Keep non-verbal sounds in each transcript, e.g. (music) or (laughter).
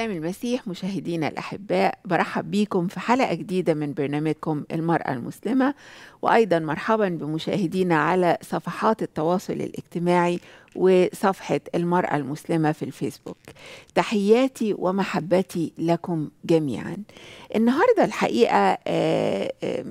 سلام المسيح مشاهدينا الأحباء برحب بيكم في حلقة جديدة من برنامجكم المرأة المسلمة وأيضا مرحبا بمشاهدينا على صفحات التواصل الاجتماعي وصفحة المرأة المسلمة في الفيسبوك تحياتي ومحبتي لكم جميعا النهاردة الحقيقة آه، آه،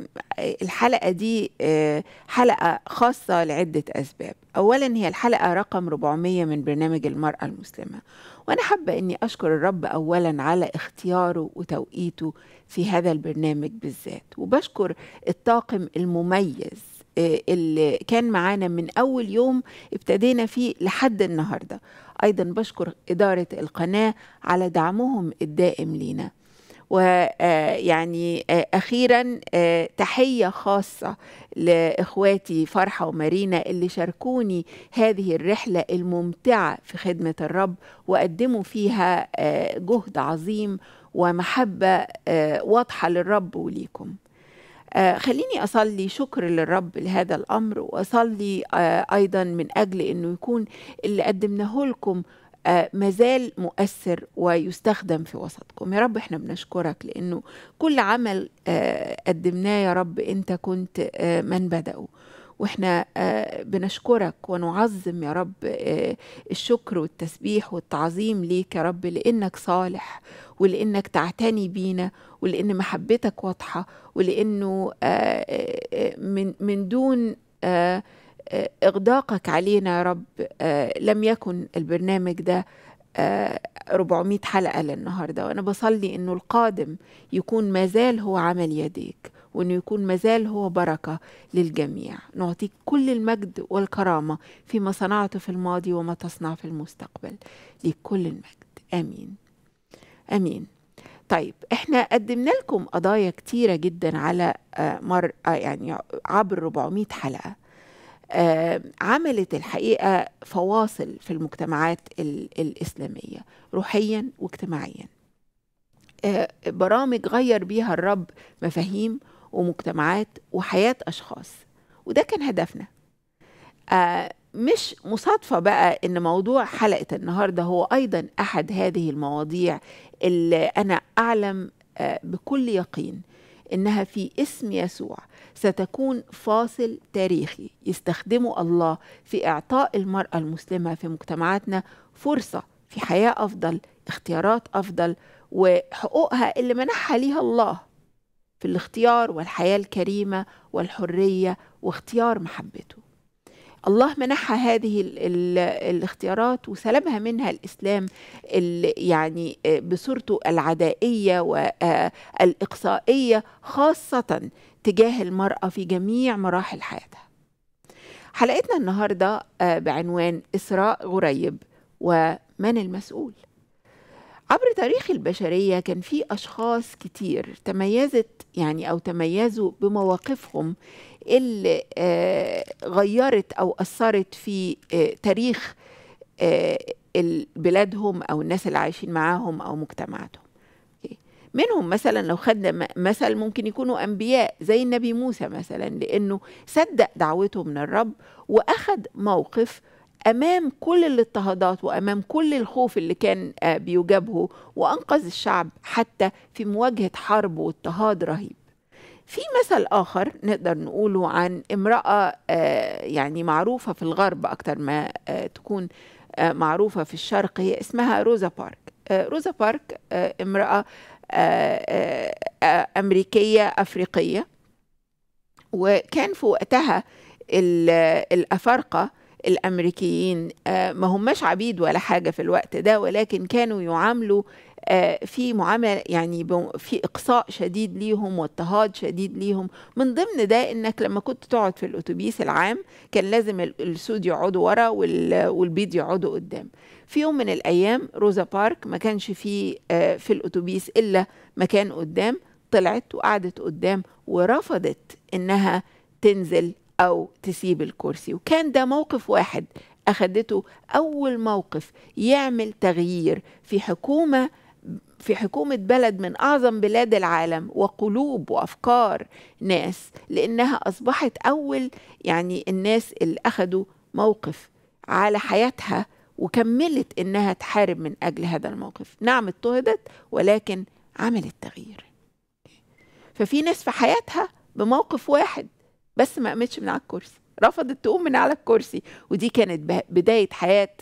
الحلقة دي آه، حلقة خاصة لعدة أسباب أولا هي الحلقة رقم 400 من برنامج المرأة المسلمة وأنا حابة إني أشكر الرب أولا على اختياره وتوقيته في هذا البرنامج بالذات وبشكر الطاقم المميز آه، اللي كان معانا من أول يوم ابتدينا فيه لحد النهاردة أيضا بشكر إدارة القناة على دعمهم الدائم لينا ويعني آه، آه، أخيرا آه، تحية خاصة لإخواتي فرحة ومارينا اللي شاركوني هذه الرحلة الممتعة في خدمة الرب وقدموا فيها جهد عظيم ومحبة واضحة للرب وليكم خليني أصلي شكر للرب لهذا الأمر وأصلي أيضا من أجل أنه يكون اللي قدمناه لكم آه، مازال مؤثر ويستخدم في وسطكم يا رب احنا بنشكرك لانه كل عمل آه، قدمناه يا رب انت كنت آه، من بدأه واحنا بنشكرك ونعظم يا رب الشكر والتسبيح والتعظيم ليك يا رب لانك صالح ولانك تعتني بينا ولان محبتك واضحه ولانه من من دون إغداقك علينا يا رب آه، لم يكن البرنامج ده 400 آه، حلقة للنهاردة وأنا بصلي إنه القادم يكون مازال هو عمل يديك وإنه يكون مازال هو بركة للجميع نعطيك كل المجد والكرامة فيما صنعته في الماضي وما تصنع في المستقبل ليك كل المجد آمين آمين طيب احنا قدمنا لكم قضايا كتيرة جدا على آه، مر يعني عبر 400 حلقة آه، عملت الحقيقه فواصل في المجتمعات الاسلاميه روحيا واجتماعيا آه، برامج غير بيها الرب مفاهيم ومجتمعات وحياه اشخاص وده كان هدفنا آه، مش مصادفه بقى ان موضوع حلقه النهارده هو ايضا احد هذه المواضيع اللي انا اعلم بكل يقين انها في اسم يسوع ستكون فاصل تاريخي يستخدمه الله في إعطاء المرأة المسلمة في مجتمعاتنا فرصة في حياة أفضل اختيارات أفضل وحقوقها اللي منحها ليها الله في الاختيار والحياة الكريمة والحرية واختيار محبته الله منحها هذه الـ الـ الاختيارات وسلبها منها الإسلام اللي يعني آه، بصورته العدائية والإقصائية آه، خاصة تجاه المرأة في جميع مراحل حياتها حلقتنا النهاردة آه، بعنوان إسراء غريب ومن المسؤول عبر تاريخ البشرية كان في أشخاص كتير تميزت يعني أو تميزوا بمواقفهم اللي آه، غيرت أو أثرت في آه، تاريخ بلادهم أو الناس اللي عايشين معاهم أو مجتمعاتهم منهم مثلا لو خدنا مثل ممكن يكونوا انبياء زي النبي موسى مثلا لانه صدق دعوته من الرب واخد موقف امام كل الاضطهادات وامام كل الخوف اللي كان آه، بيجابهه وانقذ الشعب حتى في مواجهه حرب واضطهاد رهيب في مثل آخر نقدر نقوله عن امرأة آه، يعني معروفة في الغرب أكتر ما آه، تكون معروفة في الشرق هي اسمها روزا بارك روزا بارك امرأة أمريكية أفريقية وكان في وقتها الأفارقة الأمريكيين آه، ما هماش عبيد ولا حاجة في الوقت ده ولكن كانوا يعاملوا آه، في معاملة يعني في إقصاء شديد ليهم واضطهاد شديد ليهم من ضمن ده إنك لما كنت تقعد في الأتوبيس العام كان لازم السود يقعدوا ورا والبيض يقعدوا قدام في يوم من الأيام روزا بارك ما كانش فيه آه، في الأتوبيس إلا مكان قدام طلعت وقعدت قدام ورفضت إنها تنزل أو تسيب الكرسي وكان ده موقف واحد أخدته أول موقف يعمل تغيير في حكومة في حكومة بلد من أعظم بلاد العالم وقلوب وأفكار ناس لأنها أصبحت أول يعني الناس اللي أخدوا موقف على حياتها وكملت إنها تحارب من أجل هذا الموقف نعم اضطهدت ولكن عملت تغيير ففي ناس في حياتها بموقف واحد بس ما قامتش من على الكرسي رفضت تقوم من على الكرسي ودي كانت بداية حياة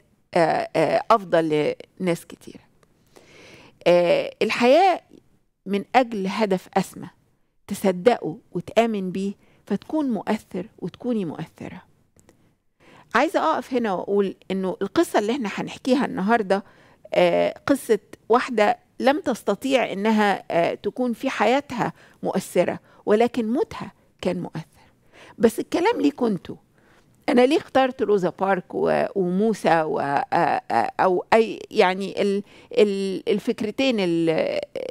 أفضل لناس كتير الحياة من أجل هدف أسمى تصدقه وتآمن بيه فتكون مؤثر وتكوني مؤثرة عايزه اقف هنا واقول انه القصه اللي احنا هنحكيها النهارده آه، قصه واحده لم تستطيع انها آه، تكون في حياتها مؤثره ولكن موتها كان مؤثر بس الكلام ليكوا انتوا انا ليه اخترت روزا بارك وموسى و آه، او اي يعني الفكرتين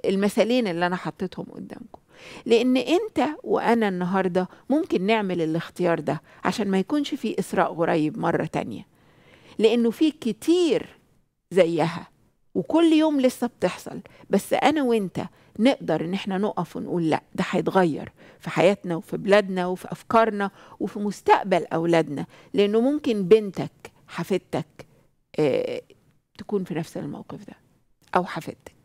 المثالين اللي انا حطيتهم قدامكم لأن أنت وأنا النهاردة ممكن نعمل الاختيار ده عشان ما يكونش في إسراء غريب مرة تانية لأنه في كتير زيها وكل يوم لسه بتحصل بس أنا وأنت نقدر إن احنا نقف ونقول لأ ده هيتغير في حياتنا وفي بلادنا وفي أفكارنا وفي مستقبل أولادنا لأنه ممكن بنتك حفيدتك اه تكون في نفس الموقف ده أو حفيدتك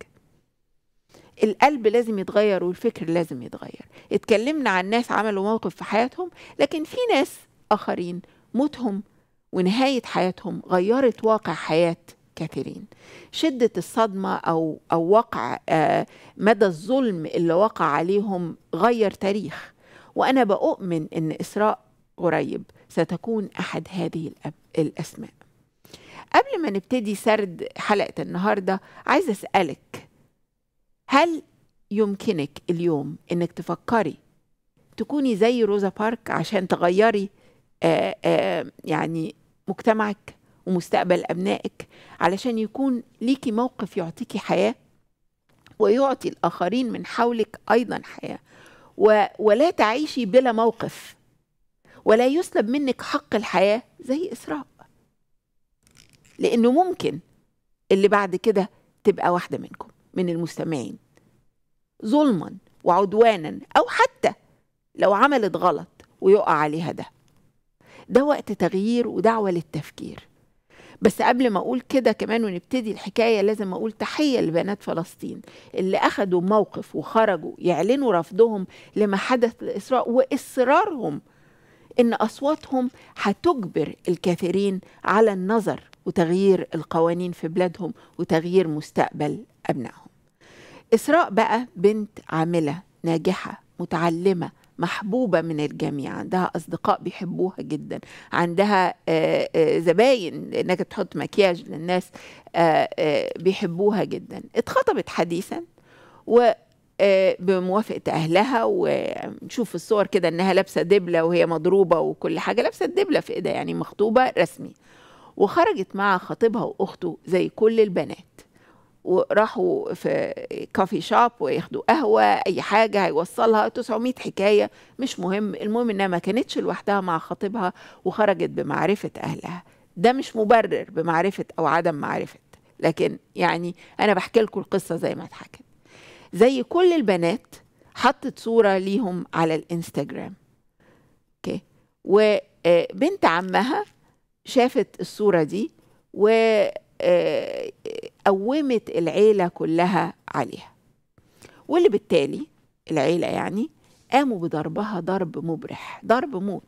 القلب لازم يتغير والفكر لازم يتغير اتكلمنا عن ناس عملوا موقف في حياتهم لكن في ناس آخرين موتهم ونهاية حياتهم غيرت واقع حياة كثيرين شدة الصدمة أو, أو وقع آه، مدى الظلم اللي وقع عليهم غير تاريخ وأنا بأؤمن أن إسراء قريب ستكون أحد هذه الأسماء قبل ما نبتدي سرد حلقة النهاردة عايزة أسألك هل يمكنك اليوم انك تفكري تكوني زي روزا بارك عشان تغيري آآ آه، آآ آه، يعني مجتمعك ومستقبل ابنائك علشان يكون ليكي موقف يعطيكي حياه ويعطي الاخرين من حولك ايضا حياه و ولا تعيشي بلا موقف ولا يسلب منك حق الحياه زي اسراء لانه ممكن اللي بعد كده تبقى واحده منكم من المستمعين ظلما وعدوانا أو حتى لو عملت غلط ويقع عليها ده ده وقت تغيير ودعوة للتفكير بس قبل ما أقول كده كمان ونبتدي الحكاية لازم أقول تحية لبنات فلسطين اللي أخدوا موقف وخرجوا يعلنوا رفضهم لما حدث لإسراء وإصرارهم إن أصواتهم هتجبر الكثيرين على النظر وتغيير القوانين في بلادهم وتغيير مستقبل أبنائهم إسراء بقى بنت عاملة ناجحة متعلمة محبوبة من الجميع عندها أصدقاء بيحبوها جدا عندها آه، آه، زباين إنك تحط مكياج للناس آه، بيحبوها جدا اتخطبت حديثا و بموافقة أهلها ونشوف الصور كده إنها لابسة دبلة وهي مضروبة وكل حاجة لابسة دبلة في إيدها يعني مخطوبة رسمي وخرجت مع خطيبها وأخته زي كل البنات وراحوا في كافي شوب وياخدوا قهوة أي حاجة هيوصلها 900 حكاية مش مهم المهم إنها ما كانتش لوحدها مع خطيبها وخرجت بمعرفة أهلها ده مش مبرر بمعرفة أو عدم معرفة لكن يعني أنا بحكي لكم القصة زي ما اتحكت زي كل البنات حطت صورة ليهم على الانستجرام اوكي وبنت آه، عمها شافت الصورة دي و آه، قومت العيلة كلها عليها واللي بالتالي العيلة يعني قاموا بضربها ضرب مبرح ضرب موت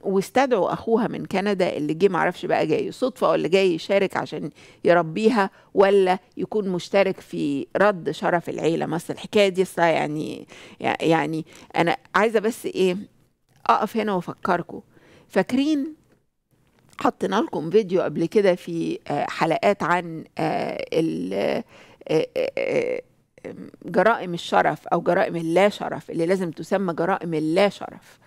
واستدعوا اخوها من كندا اللي جه معرفش بقى جاي صدفه ولا جاي يشارك عشان يربيها ولا يكون مشترك في رد شرف العيله مثلا الحكايه دي يعني يعني انا عايزه بس ايه اقف هنا وافكركم فاكرين حطينا لكم فيديو قبل كده في آه، حلقات عن آه، آه، جرائم الشرف او جرائم اللا شرف اللي لازم تسمى جرائم اللا شرف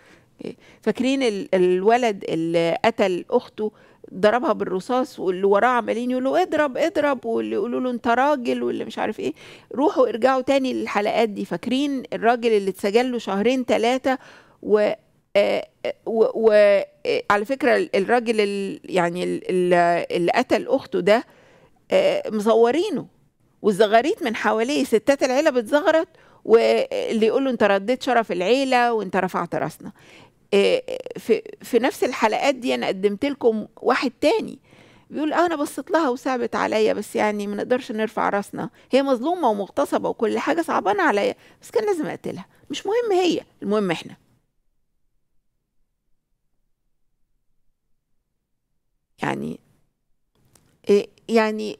إيه، فاكرين الولد اللي قتل اخته ضربها بالرصاص واللي وراه عمالين يقولوا اضرب اضرب واللي يقولوا له انت راجل واللي مش عارف ايه روحوا ارجعوا تاني للحلقات دي فاكرين الراجل اللي اتسجل له شهرين ثلاثه و آه، آه، وعلى آه، فكره الراجل يعني اللي قتل اخته ده مصورينه والزغاريت من حواليه ستات العيله بتزغرت واللي يقول له انت رديت شرف العيله وانت رفعت راسنا في في نفس الحلقات دي انا قدمت لكم واحد تاني بيقول انا بصيت لها وصعبت عليا بس يعني ما نقدرش نرفع راسنا هي مظلومه ومغتصبه وكل حاجه صعبانه عليا بس كان لازم اقتلها مش مهم هي المهم احنا يعني يعني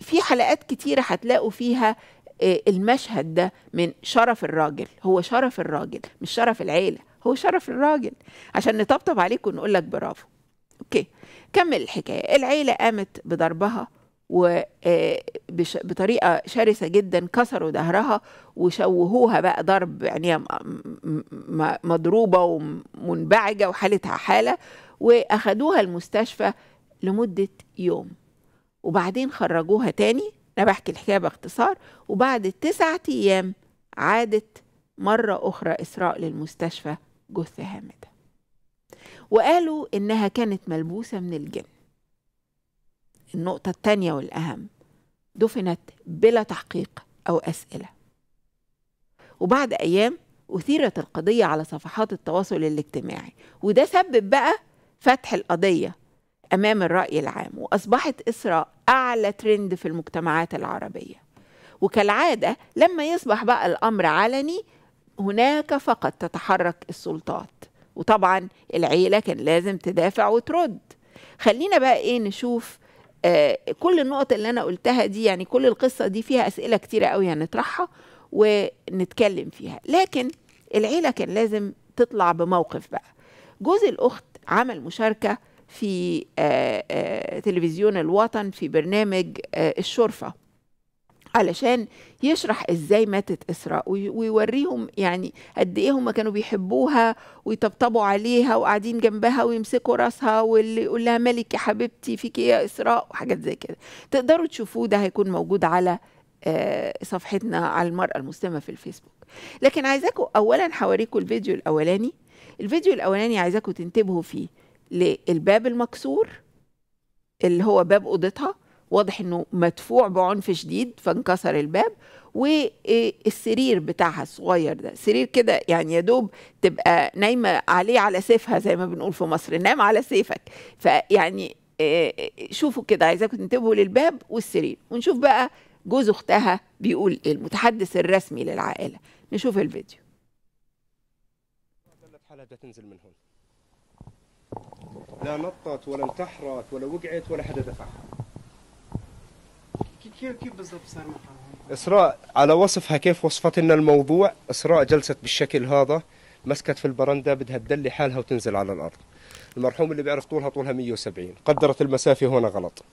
في حلقات كتيرة هتلاقوا فيها المشهد ده من شرف الراجل هو شرف الراجل مش شرف العيلة هو شرف الراجل عشان نطبطب عليك ونقول لك برافو اوكي كمل الحكاية العيلة قامت بضربها وبطريقة شرسة جدا كسروا ظهرها وشوهوها بقى ضرب يعني مضروبة ومنبعجة وحالتها حالة واخدوها المستشفى لمده يوم وبعدين خرجوها تاني انا بحكي الحكايه باختصار وبعد تسعة ايام عادت مره اخرى اسراء للمستشفى جثه هامده وقالوا انها كانت ملبوسه من الجن النقطه التانيه والاهم دفنت بلا تحقيق او اسئله وبعد ايام اثيرت القضيه على صفحات التواصل الاجتماعي وده سبب بقى فتح القضية أمام الرأي العام وأصبحت إسراء أعلى ترند في المجتمعات العربية وكالعادة لما يصبح بقى الأمر علني هناك فقط تتحرك السلطات وطبعا العيلة كان لازم تدافع وترد خلينا بقى إيه نشوف آه كل النقط اللي أنا قلتها دي يعني كل القصة دي فيها أسئلة كتيرة قوي هنطرحها ونتكلم فيها لكن العيلة كان لازم تطلع بموقف بقى جوز الأخت عمل مشاركة في آه، آه، تلفزيون الوطن في برنامج آه، الشرفة علشان يشرح ازاي ماتت اسراء ويوريهم يعني قد ايه هم كانوا بيحبوها ويطبطبوا عليها وقاعدين جنبها ويمسكوا راسها واللي يقول لها مالك يا حبيبتي فيك ايه يا اسراء وحاجات زي كده تقدروا تشوفوه ده هيكون موجود على صفحتنا على المرأة المسلمة في الفيسبوك لكن عايزاكم اولا حواريكم الفيديو الاولاني الفيديو الاولاني عايزاكم تنتبهوا فيه للباب المكسور اللي هو باب اوضتها واضح انه مدفوع بعنف شديد فانكسر الباب والسرير بتاعها الصغير ده سرير كده يعني يا دوب تبقى نايمه عليه على سيفها زي ما بنقول في مصر نام على سيفك فيعني آه، آه، شوفوا كده عايزاكم تنتبهوا للباب والسرير ونشوف بقى جوز اختها بيقول ايه المتحدث الرسمي للعائله نشوف الفيديو الحالة بدها تنزل هون لا نطت ولا انتحرت ولا وقعت ولا حدا دفعها كيف كيف بالضبط صار اسراء على وصفها كيف وصفت لنا الموضوع اسراء جلست بالشكل هذا مسكت في البرندة بدها تدلي حالها وتنزل على الأرض المرحوم اللي بيعرف طولها طولها 170 قدرت المسافة هنا غلط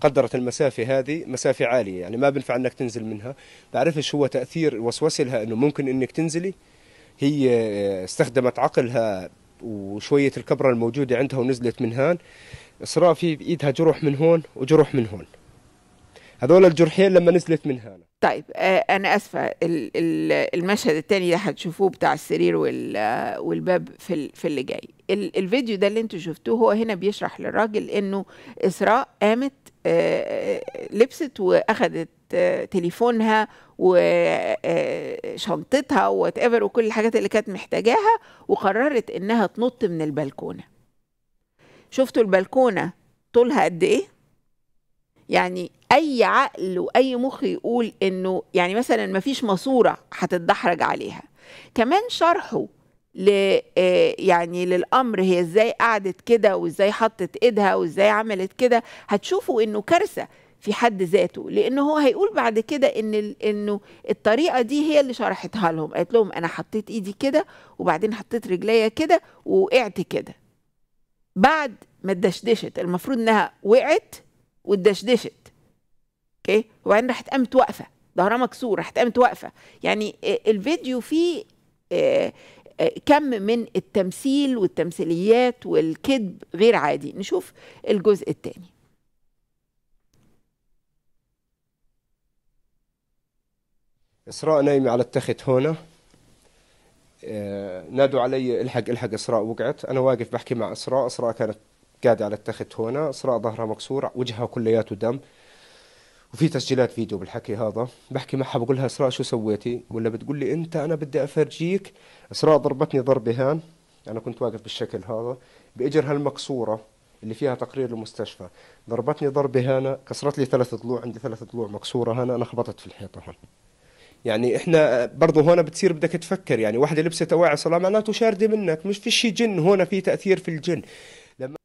قدرت المسافة هذه مسافة عالية يعني ما بنفع أنك تنزل منها بعرفش هو تأثير وسوسة لها أنه ممكن أنك تنزلي هي آه، استخدمت عقلها وشوية الكبرة الموجودة عندها ونزلت من هان صرا في بإيدها جروح من هون وجروح من هون هذول الجرحين لما نزلت من هان طيب آه، انا اسفه المشهد الثاني ده هتشوفوه بتاع السرير آه، والباب في في اللي جاي الفيديو ده اللي انتوا شفتوه هو هنا بيشرح للراجل انه اسراء قامت لبست واخذت تليفونها وشنطتها آه، وات ايفر وكل الحاجات اللي كانت محتاجاها وقررت انها تنط من البلكونه شفتوا البلكونه طولها قد ايه يعني اي عقل واي مخ يقول انه يعني مثلا ما فيش ماسوره هتتدحرج عليها كمان شرحه ل آه، يعني للامر هي ازاي قعدت كده وازاي حطت ايدها وازاي عملت كده هتشوفوا انه كارثه في حد ذاته لان هو هيقول بعد كده ان انه الطريقه دي هي اللي شرحتها لهم قالت لهم انا حطيت ايدي كده وبعدين حطيت رجليا كده ووقعت كده بعد ما اتدشدشت المفروض انها وقعت واتدشدشت اوكي وبعدين راحت قامت واقفه ظهرها مكسور راحت قامت واقفه يعني الفيديو فيه كم من التمثيل والتمثيليات والكذب غير عادي نشوف الجزء الثاني إسراء نايمة على التخت هنا آه، نادوا علي الحق الحق إسراء وقعت أنا واقف بحكي مع إسراء إسراء كانت قاعدة على التخت هنا إسراء ظهرها مكسور وجهها كلياته دم وفي تسجيلات فيديو بالحكي هذا بحكي معها بقول لها اسراء شو سويتي ولا بتقول لي انت انا بدي افرجيك اسراء ضربتني ضربه هان انا كنت واقف بالشكل هذا باجرها المكسوره اللي فيها تقرير المستشفى ضربتني ضربه هنا كسرت لي ثلاث ضلوع عندي ثلاث ضلوع مكسوره هنا انا خبطت في الحيطه هون يعني احنا برضه هنا بتصير بدك تفكر يعني واحده لبست اواعي صلاه معناته شارده منك مش في شيء جن هنا في تاثير في الجن لما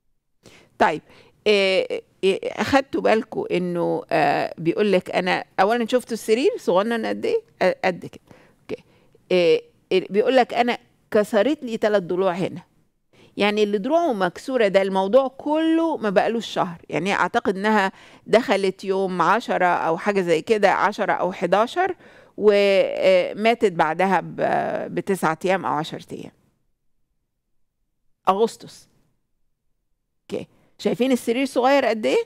طيب إيه آه، آه، آه، اخدتوا بالكم انه آه بيقول لك انا اولا شفتوا السرير صغنن قد ايه قد كده اوكي إيه بيقول لك انا كسرت لي ثلاث ضلوع هنا يعني اللي دروعه مكسوره ده الموضوع كله ما بقالوش شهر يعني اعتقد انها دخلت يوم عشرة او حاجه زي كده عشرة او 11 وماتت بعدها بتسعة أيام أو عشرة أيام أغسطس شايفين السرير صغير قد إيه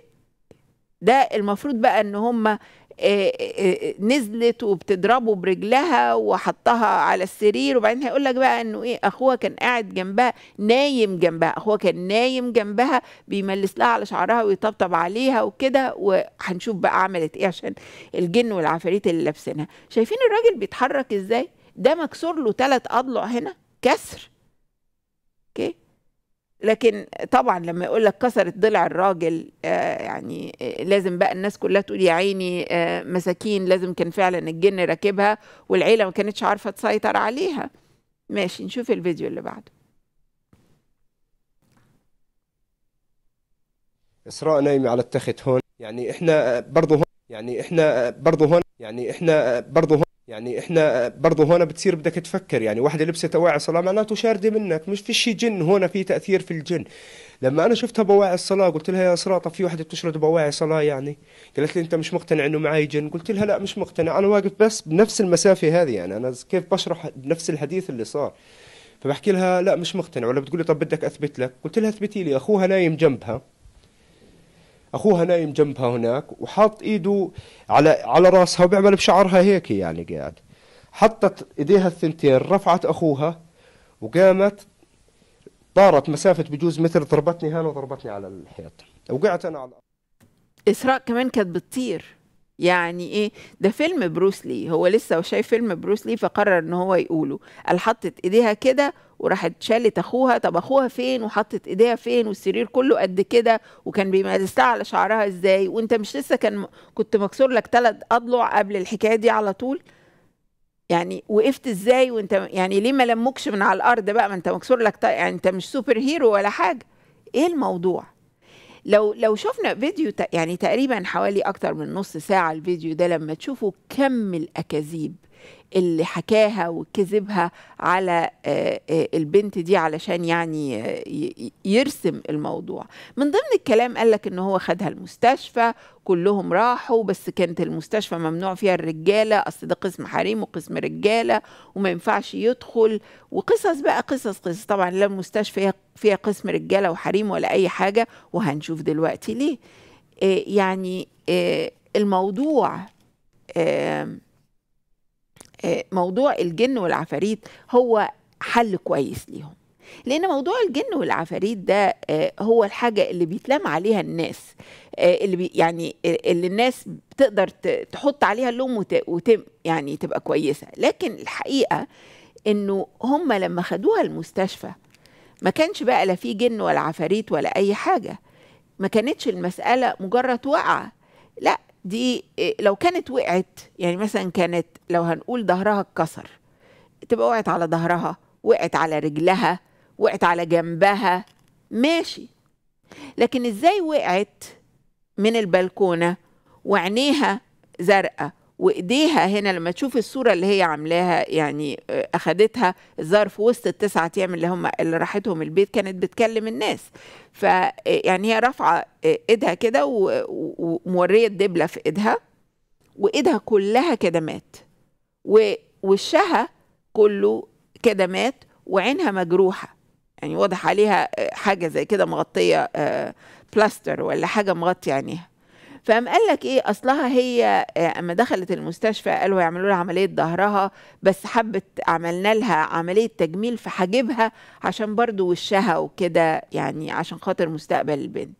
ده المفروض بقى ان هما آه، آه، آه، نزلت وبتضربه برجلها وحطها على السرير وبعدين هيقول لك بقى انه ايه اخوها كان قاعد جنبها نايم جنبها اخوها كان نايم جنبها بيملس لها على شعرها ويطبطب عليها وكده وهنشوف بقى عملت ايه عشان الجن والعفاريت اللي لابسينها شايفين الراجل بيتحرك ازاي ده مكسور له ثلاث اضلع هنا كسر اوكي لكن طبعا لما يقول لك كسرت ضلع الراجل آه، يعني آه، لازم بقى الناس كلها تقول يا عيني آه، مساكين لازم كان فعلا الجن راكبها والعيله ما كانتش عارفه تسيطر عليها ماشي نشوف الفيديو اللي بعده اسراء نايمه على التخت هون يعني احنا برضه هون يعني احنا برضه هون يعني احنا برضه هون يعني احنا برضه هون بتصير بدك تفكر يعني واحدة لبست اواعي صلاة معناته شاردة منك مش في شيء جن هون في تأثير في الجن لما انا شفتها بواعي الصلاة قلت لها يا صلاة في وحدة بتشرد بواعي صلاة يعني قالت لي انت مش مقتنع انه معي جن قلت لها لا مش مقتنع انا واقف بس بنفس المسافة هذه يعني انا كيف بشرح نفس الحديث اللي صار فبحكي لها لا مش مقتنع ولا بتقولي طب بدك اثبت لك قلت لها اثبتي لي اخوها نايم جنبها اخوها نايم جنبها هناك وحاط ايده على على راسها وبيعمل بشعرها هيك يعني قاعد حطت ايديها الثنتين رفعت اخوها وقامت طارت مسافه بجوز متر ضربتني هنا وضربتني على الحيط وقعت انا على اسراء كمان كانت بتطير يعني ايه ده فيلم بروسلي هو لسه شايف فيلم بروسلي فقرر ان هو يقوله قال حطت ايديها كده وراحت شالت اخوها طب اخوها فين وحطت ايديها فين والسرير كله قد كده وكان بيمارسها على شعرها ازاي وانت مش لسه كان كنت مكسور لك ثلاث اضلع قبل الحكايه دي على طول يعني وقفت ازاي وانت يعني ليه ما لمكش من على الارض بقى ما انت مكسور لك طيب يعني انت مش سوبر هيرو ولا حاجه ايه الموضوع لو لو شفنا فيديو يعني تقريبا حوالي اكتر من نص ساعه الفيديو ده لما تشوفوا كم الاكاذيب اللي حكاها وكذبها على آه، آه، البنت دي علشان يعني آه، يرسم الموضوع من ضمن الكلام قالك ان هو خدها المستشفى كلهم راحوا بس كانت المستشفى ممنوع فيها الرجاله اصل ده قسم حريم وقسم رجاله وما ينفعش يدخل وقصص بقى قصص قصص طبعا لا المستشفى فيها قسم رجاله وحريم ولا اي حاجه وهنشوف دلوقتي ليه يعني الموضوع آه، موضوع الجن والعفاريت هو حل كويس ليهم لان موضوع الجن والعفاريت ده آه، هو الحاجه اللي بيتلام عليها الناس آه، اللي بي يعني اللي الناس بتقدر تحط عليها اللوم وتم يعني تبقى كويسه لكن الحقيقه انه هم لما خدوها المستشفى ما كانش بقى لا في جن ولا عفاريت ولا اي حاجه ما كانتش المساله مجرد وقعه لا دي إيه، لو كانت وقعت يعني مثلا كانت لو هنقول ظهرها اتكسر تبقى وقعت على ظهرها وقعت على رجلها وقعت على جنبها ماشي لكن ازاي وقعت من البلكونه وعينيها زرقاء وايديها هنا لما تشوف الصوره اللي هي عاملاها يعني آه، اخدتها ظرف وسط التسعه ايام اللي هم اللي راحتهم البيت كانت بتكلم الناس ف آه، يعني هي رافعه آه، ايدها كده وموريه الدبله في ايدها وايدها كلها كدمات ووشها كله كدمات وعينها مجروحه يعني واضح عليها حاجه زي كده مغطيه بلاستر ولا حاجه مغطيه عينيها فقام قال لك ايه اصلها هي آه، اما دخلت المستشفى قالوا يعملوا لها عمليه ظهرها بس حبت عملنا لها عمليه تجميل في حاجبها عشان برضو وشها وكده يعني عشان خاطر مستقبل البنت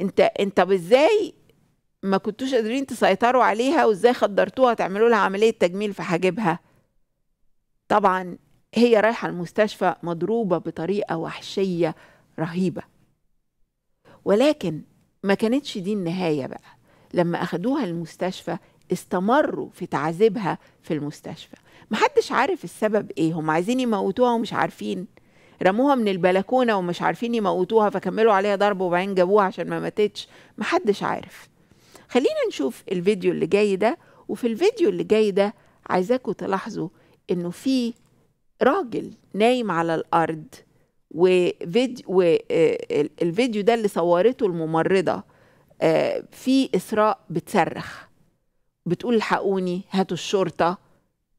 انت انت ازاي ما كنتوش قادرين تسيطروا عليها وازاي خدرتوها تعملوا لها عمليه تجميل في حاجبها طبعا هي رايحه المستشفى مضروبه بطريقه وحشيه رهيبه ولكن ما كانتش دي النهاية بقى لما أخدوها المستشفى استمروا في تعذيبها في المستشفى محدش عارف السبب ايه هم عايزين يموتوها ومش عارفين رموها من البلكونة ومش عارفين يموتوها فكملوا عليها ضرب وبعدين جابوها عشان ما ماتتش محدش عارف خلينا نشوف الفيديو اللي جاي ده وفي الفيديو اللي جاي ده عايزاكم تلاحظوا انه في راجل نايم على الارض وفيديو والفيديو آه، ده اللي صورته الممرضه آه، في اسراء بتصرخ بتقول الحقوني هاتوا الشرطه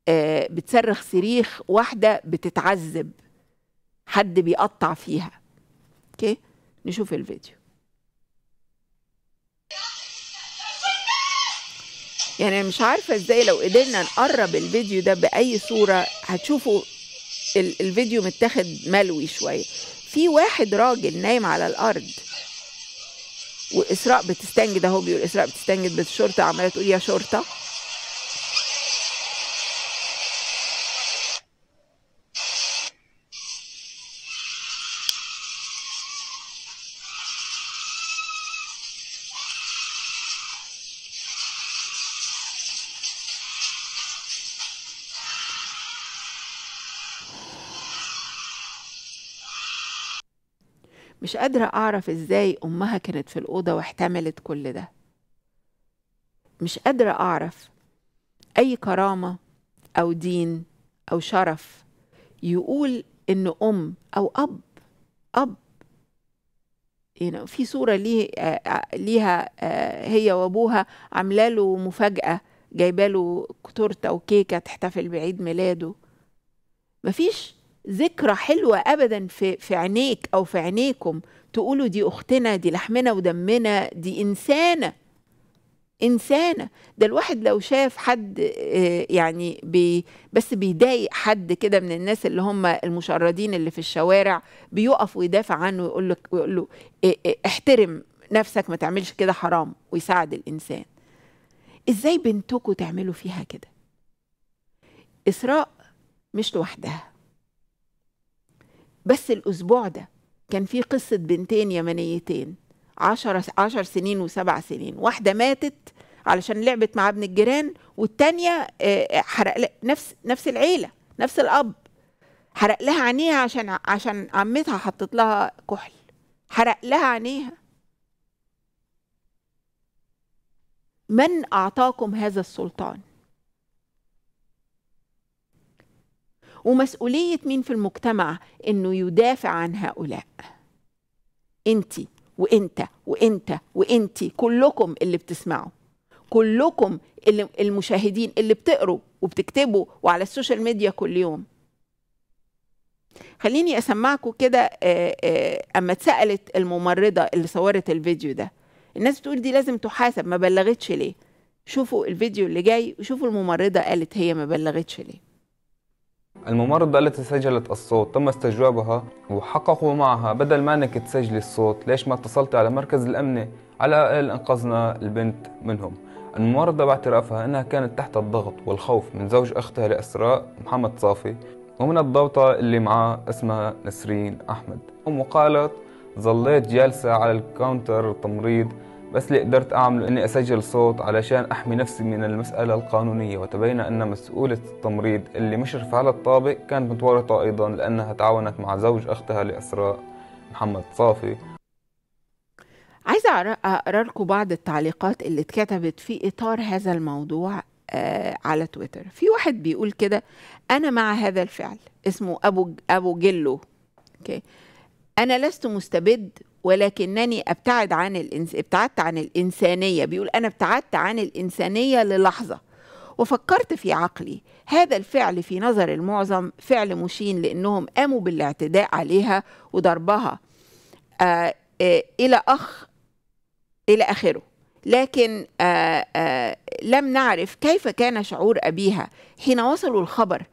آه، بتصرخ صريخ واحده بتتعذب حد بيقطع فيها اوكي نشوف الفيديو يعني مش عارفه ازاي لو قدرنا نقرب الفيديو ده باي صوره هتشوفوا الفيديو متاخد ملوي شويه في واحد راجل نايم على الارض واسراء بتستنجد اهو بيقول اسراء بتستنجد بالشرطه عماله تقول يا شرطه مش قادرة أعرف إزاي أمها كانت في الأوضة واحتملت كل ده مش قادرة أعرف أي كرامة أو دين أو شرف يقول إن أم أو أب أب يعني في صورة ليه آه، آه، ليها آه، هي وأبوها عاملة له مفاجأة جايبة له تورتة وكيكة تحتفل بعيد ميلاده مفيش ذكرى حلوة أبدا في, في عينيك أو في عينيكم تقولوا دي أختنا دي لحمنا ودمنا دي إنسانة إنسانة ده الواحد لو شاف حد آه، يعني بي بس بيضايق حد كده من الناس اللي هم المشردين اللي في الشوارع بيقف ويدافع عنه ويقول لك ويقول له آه، آه، احترم نفسك ما تعملش كده حرام ويساعد الإنسان إزاي بنتكم تعملوا فيها كده إسراء مش لوحدها بس الأسبوع ده كان في قصة بنتين يمنيتين عشر, عشر سنين وسبع سنين واحدة ماتت علشان لعبت مع ابن الجيران والتانية آه، آه، حرق نفس نفس العيلة نفس الأب حرق لها عينيها عشان عشان عمتها حطت لها كحل حرق لها عينيها من أعطاكم هذا السلطان ومسؤولية مين في المجتمع إنه يدافع عن هؤلاء أنت وأنت وأنت وأنت كلكم اللي بتسمعوا كلكم اللي المشاهدين اللي بتقروا وبتكتبوا وعلى السوشيال ميديا كل يوم خليني أسمعكم كده أما اتسألت الممرضة اللي صورت الفيديو ده الناس بتقول دي لازم تحاسب ما بلغتش ليه شوفوا الفيديو اللي جاي وشوفوا الممرضة قالت هي ما بلغتش ليه الممرضة التي سجلت الصوت تم استجوابها وحققوا معها بدل ما انك تسجلي الصوت ليش ما اتصلتي على مركز الامن على الاقل انقذنا البنت منهم الممرضة باعترافها انها كانت تحت الضغط والخوف من زوج اختها لاسراء محمد صافي ومن الضابطة اللي معاه اسمها نسرين احمد ام قالت ظليت جالسة على الكاونتر التمريض بس اللي قدرت أعمله إني أسجل صوت علشان أحمي نفسي من المسألة القانونية وتبين أن مسؤولة التمريض اللي مشرف على الطابق كانت متورطة أيضا لأنها تعاونت مع زوج أختها لأسراء محمد صافي عايزة أقرأ لكم بعض التعليقات اللي اتكتبت في إطار هذا الموضوع آه، على تويتر في واحد بيقول كده أنا مع هذا الفعل اسمه أبو أبو جلو أوكي أنا لست مستبد ولكنني ابتعد عن الإنس... ابتعدت عن الانسانيه بيقول انا ابتعدت عن الانسانيه للحظه وفكرت في عقلي هذا الفعل في نظر المعظم فعل مشين لانهم قاموا بالاعتداء عليها وضربها آآ آه، آآ آه، الى اخ الى اخره لكن آآ آه، آآ لم نعرف كيف كان شعور ابيها حين وصلوا الخبر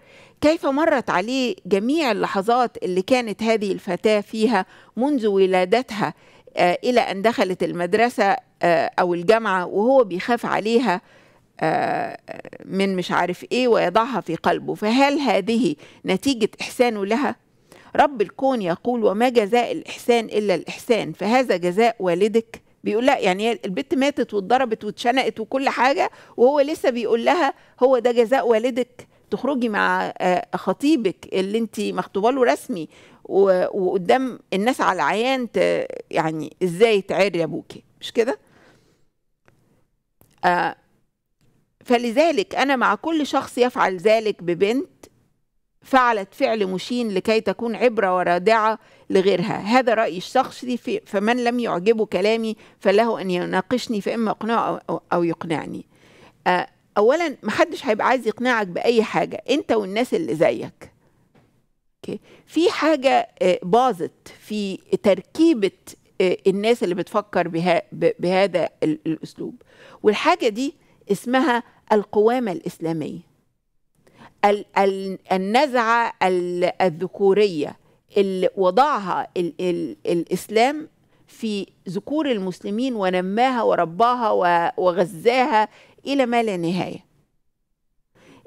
كيف مرت عليه جميع اللحظات اللي كانت هذه الفتاة فيها منذ ولادتها آه، إلى أن دخلت المدرسة آه، أو الجامعة وهو بيخاف عليها آه، من مش عارف إيه ويضعها في قلبه فهل هذه نتيجة إحسانه لها؟ رب الكون يقول وما جزاء الإحسان إلا الإحسان فهذا جزاء والدك بيقول لا يعني البت ماتت واتضربت واتشنقت وكل حاجة وهو لسه بيقول لها هو ده جزاء والدك تخرجي مع آه، خطيبك اللي انت مخطوبه له رسمي وقدام الناس على العيان يعني ازاي تعري ابوكي مش كده آه فلذلك انا مع كل شخص يفعل ذلك ببنت فعلت فعل مشين لكي تكون عبرة ورادعة لغيرها هذا رأيي الشخصي فمن لم يعجبه كلامي فله أن يناقشني فإما أقنعه أو يقنعني آه اولا محدش هيبقى عايز يقنعك باي حاجه انت والناس اللي زيك اوكي في حاجه آه، باظت في تركيبه آه، الناس اللي بتفكر بها بهذا الاسلوب والحاجه دي اسمها القوامه الاسلاميه النزعه الذكوريه اللي وضعها ال ال الاسلام في ذكور المسلمين ونماها ورباها وغذاها الى ما لا نهايه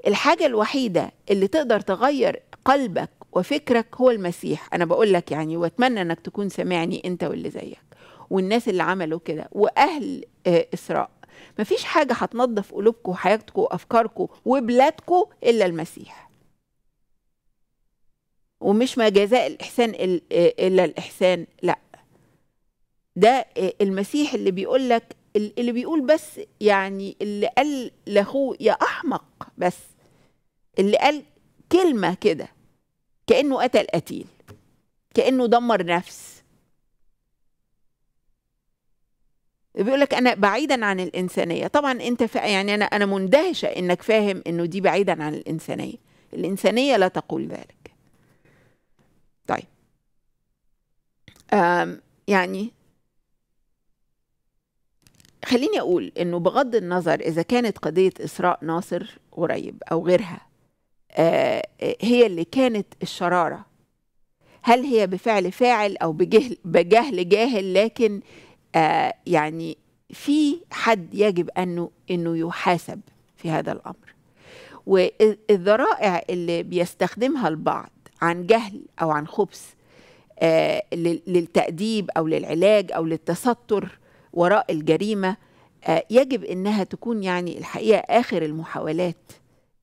الحاجه الوحيده اللي تقدر تغير قلبك وفكرك هو المسيح انا بقول لك يعني واتمنى انك تكون سامعني انت واللي زيك والناس اللي عملوا كده واهل آه، اسراء مفيش حاجه هتنظف قلوبكم وحياتكم وافكاركم وبلادكم الا المسيح ومش ما جزاء الاحسان آه، الا الاحسان لا ده آه، المسيح اللي بيقول لك اللي بيقول بس يعني اللي قال لاخوه يا احمق بس اللي قال كلمه كده كانه قتل قتيل كانه دمر نفس بيقول لك انا بعيدا عن الانسانيه طبعا انت فا يعني انا انا مندهشه انك فاهم انه دي بعيدا عن الانسانيه الانسانيه لا تقول ذلك طيب يعني خليني أقول إنه بغض النظر إذا كانت قضية إسراء ناصر قريب أو غيرها آه، هي اللي كانت الشرارة هل هي بفعل فاعل أو بجهل, بجهل جاهل لكن آه، يعني في حد يجب أنه إنه يحاسب في هذا الأمر والذرائع اللي بيستخدمها البعض عن جهل أو عن خبث آه، للتأديب أو للعلاج أو للتستر وراء الجريمه آه، يجب انها تكون يعني الحقيقه اخر المحاولات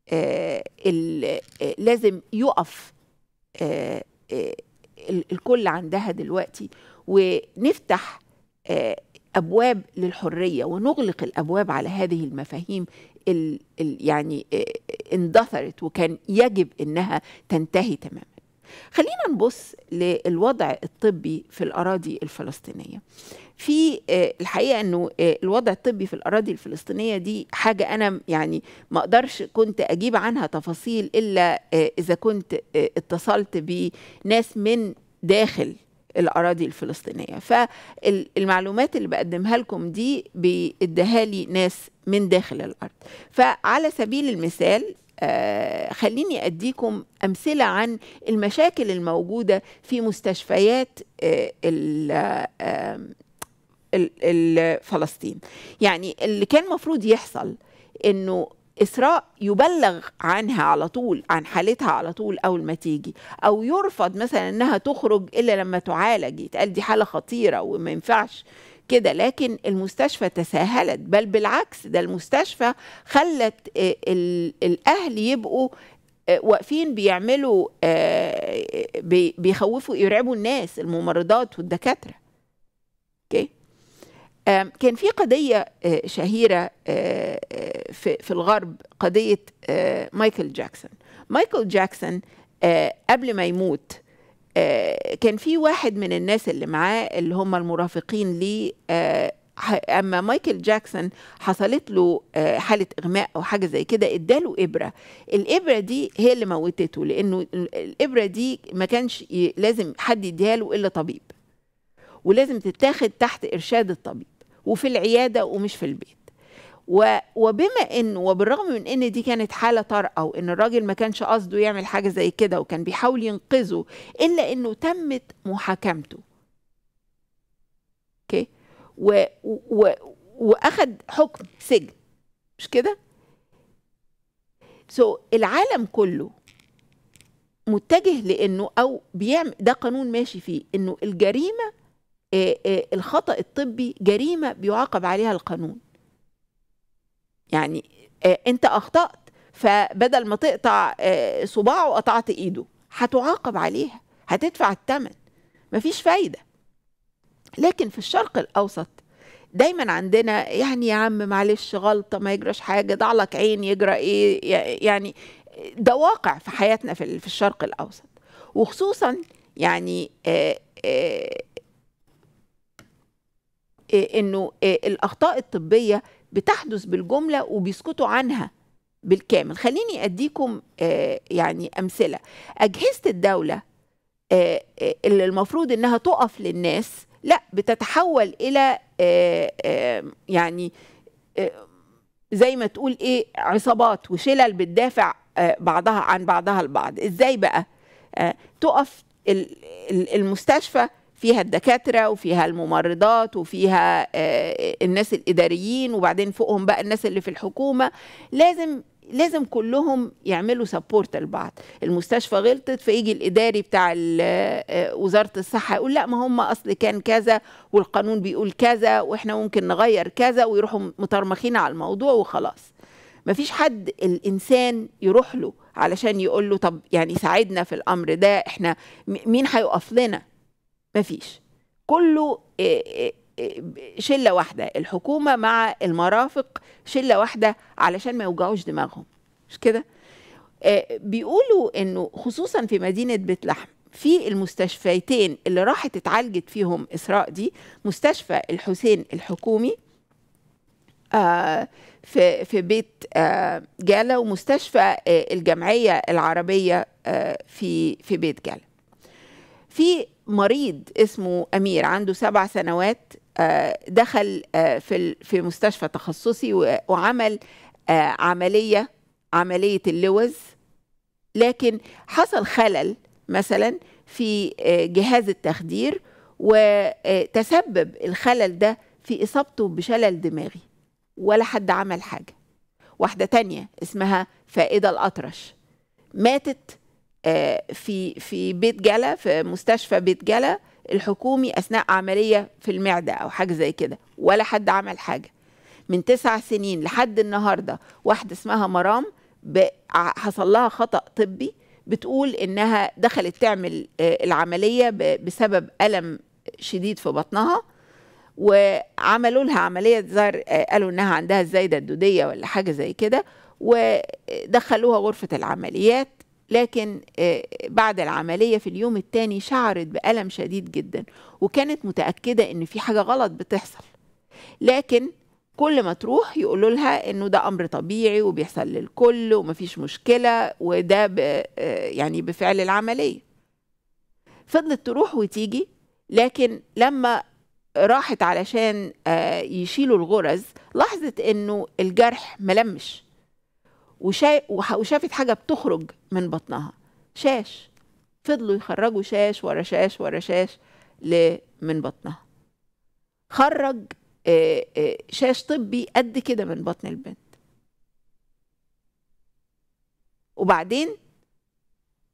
آه، آه، لازم يقف الكل عندها دلوقتي ونفتح ابواب للحريه ونغلق الابواب على هذه المفاهيم ال يعني اندثرت وكان يجب انها تنتهي تماما خلينا نبص للوضع الطبي في الاراضي الفلسطينيه في آه، الحقيقه انه آه، الوضع الطبي في الاراضي الفلسطينيه دي حاجه انا يعني ما اقدرش كنت اجيب عنها تفاصيل الا آه، اذا كنت اتصلت بناس من داخل الاراضي الفلسطينيه فالمعلومات اللي بقدمها لكم دي بيديها لي ناس من داخل الارض فعلى سبيل المثال خليني أديكم أمثلة عن المشاكل الموجودة في مستشفيات فلسطين يعني اللي كان مفروض يحصل انه إسراء يبلغ عنها على طول عن حالتها على طول أول ما تيجي أو يرفض مثلا إنها تخرج إلا لما تعالج يتقال دي حالة خطيرة وما ينفعش كده لكن المستشفى تساهلت بل بالعكس ده المستشفى خلت آه، الأهل يبقوا آه، واقفين بيعملوا آه، بيخوفوا يرعبوا الناس الممرضات والدكاترة اوكي okay. كان في قضية آه، شهيرة آه، آه، في الغرب قضية مايكل جاكسون مايكل جاكسون قبل ما يموت كان في واحد من الناس اللي معاه اللي هم المرافقين ليه اما مايكل جاكسون حصلت له حاله اغماء او حاجه زي كده اداله ابره الابره دي هي اللي موتته لانه الابره دي ما كانش لازم حد يديها له الا طبيب ولازم تتاخد تحت ارشاد الطبيب وفي العيادة ومش في البيت وبما ان وبالرغم من ان دي كانت حاله طارئه وان الراجل ما كانش قصده يعمل حاجه زي كده وكان بيحاول ينقذه الا انه تمت محاكمته اوكي و... و... واخد حكم سجن مش كده سو so, العالم كله متجه لانه او بيعمل ده قانون ماشي فيه انه الجريمه آه، آه، الخطأ الطبي جريمة بيعاقب عليها القانون يعني آه، أنت أخطأت فبدل ما تقطع صباعه قطعت إيده هتعاقب عليها هتدفع الثمن مفيش فايدة لكن في الشرق الأوسط دايما عندنا يعني يا عم معلش غلطة ما يجراش حاجة ضعلك عين يجرى إيه يعني ده واقع في حياتنا في الشرق الأوسط وخصوصا يعني آآ آآ إيه، انه إيه، الاخطاء الطبيه بتحدث بالجمله وبيسكتوا عنها بالكامل خليني اديكم آه، يعني امثله اجهزه الدوله آه، آه، اللي المفروض انها تقف للناس لا بتتحول الى يعني زي ما تقول ايه عصابات وشلل بتدافع بعضها عن بعضها البعض ازاي بقى تقف المستشفى فيها الدكاترة وفيها الممرضات وفيها آه، الناس الإداريين وبعدين فوقهم بقى الناس اللي في الحكومة لازم لازم كلهم يعملوا سبورت لبعض المستشفى غلطت فيجي الاداري بتاع آه، وزاره الصحه يقول لا ما هم اصل كان كذا والقانون بيقول كذا واحنا ممكن نغير كذا ويروحوا مترمخين على الموضوع وخلاص مفيش حد الانسان يروح له علشان يقول له طب يعني ساعدنا في الامر ده احنا مين هيقف لنا مفيش كله شله واحده الحكومه مع المرافق شله واحده علشان ما يوجعوش دماغهم مش كده بيقولوا انه خصوصا في مدينه بيت لحم في المستشفيتين اللي راحت اتعالجت فيهم اسراء دي مستشفى الحسين الحكومي في في بيت جالا ومستشفى الجمعيه العربيه في في بيت جالا في مريض اسمه امير عنده سبع سنوات آه، دخل آه، في في مستشفى تخصصي وعمل آه، عمليه عمليه اللوز لكن حصل خلل مثلا في جهاز التخدير وتسبب الخلل ده في اصابته بشلل دماغي ولا حد عمل حاجه واحده تانية اسمها فائده الاطرش ماتت آه، في في بيت جلا في مستشفى بيت جلا الحكومي اثناء عمليه في المعده او حاجه زي كده ولا حد عمل حاجه من تسع سنين لحد النهارده واحده اسمها مرام حصل لها خطا طبي بتقول انها دخلت تعمل آه، العمليه بسبب الم شديد في بطنها وعملوا لها عمليه زار آه، قالوا انها عندها الزايده الدوديه ولا حاجه زي كده ودخلوها غرفه العمليات لكن آه، بعد العملية في اليوم الثاني شعرت بألم شديد جدا وكانت متأكدة إن في حاجة غلط بتحصل لكن كل ما تروح يقولوا لها انه ده امر طبيعي وبيحصل للكل ومفيش مشكله وده ب آه، يعني بفعل العمليه فضلت تروح وتيجي لكن لما راحت علشان آه، يشيلوا الغرز لاحظت انه الجرح ملمش وشا... وشافت حاجة بتخرج من بطنها شاش فضلوا يخرجوا شاش ورا شاش ورا شاش من بطنها خرج شاش طبي قد كده من بطن البنت وبعدين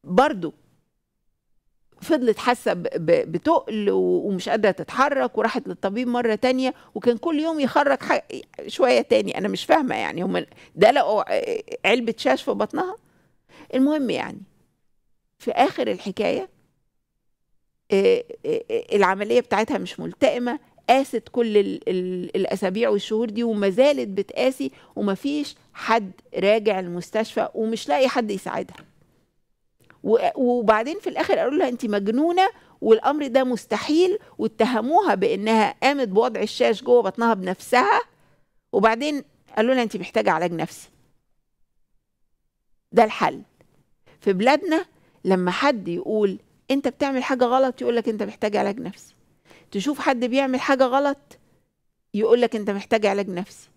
برضو فضلت حاسه بتقل ومش قادره تتحرك وراحت للطبيب مره تانية وكان كل يوم يخرج شويه تاني انا مش فاهمه يعني هم ده لقوا علبه شاش في بطنها المهم يعني في اخر الحكايه العمليه بتاعتها مش ملتئمه قاست كل الاسابيع والشهور دي وما زالت بتقاسي ومفيش حد راجع المستشفى ومش لاقي حد يساعدها وبعدين في الاخر قالوا لها انت مجنونه والامر ده مستحيل واتهموها بانها قامت بوضع الشاش جوه بطنها بنفسها وبعدين قالوا لها انت محتاجه علاج نفسي ده الحل في بلادنا لما حد يقول انت بتعمل حاجه غلط يقول لك انت محتاج علاج نفسي تشوف حد بيعمل حاجه غلط يقول لك انت محتاج علاج نفسي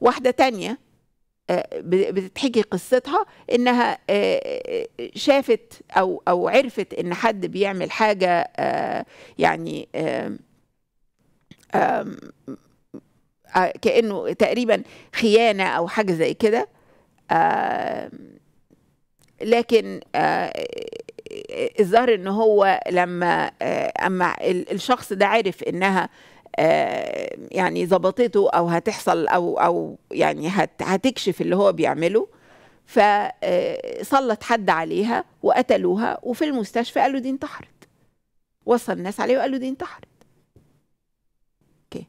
واحده تانية آه، بتحكي قصتها انها آه، شافت او او عرفت ان حد بيعمل حاجه آه، يعني كانه تقريبا خيانه او حاجه زي كده لكن الظاهر ان هو لما اما الشخص ده عرف انها آه، يعني ظبطته او هتحصل او او يعني هتكشف اللي هو بيعمله فصلت آه، حد عليها وقتلوها وفي المستشفى قالوا دي انتحرت وصل الناس عليه وقالوا دي انتحرت اوكي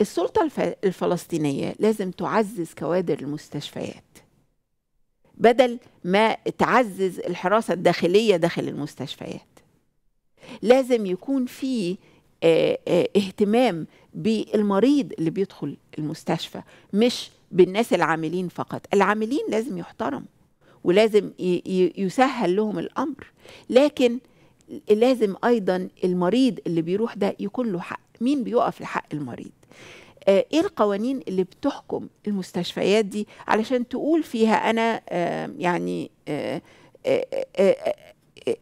السلطة الفلسطينية لازم تعزز كوادر المستشفيات بدل ما تعزز الحراسة الداخلية داخل المستشفيات لازم يكون في آه، آه، اهتمام بالمريض اللي بيدخل المستشفى مش بالناس العاملين فقط العاملين لازم يحترم ولازم يسهل لهم الامر لكن لازم ايضا المريض اللي بيروح ده يكون له حق مين بيقف لحق المريض آه، ايه القوانين اللي بتحكم المستشفيات دي علشان تقول فيها انا يعني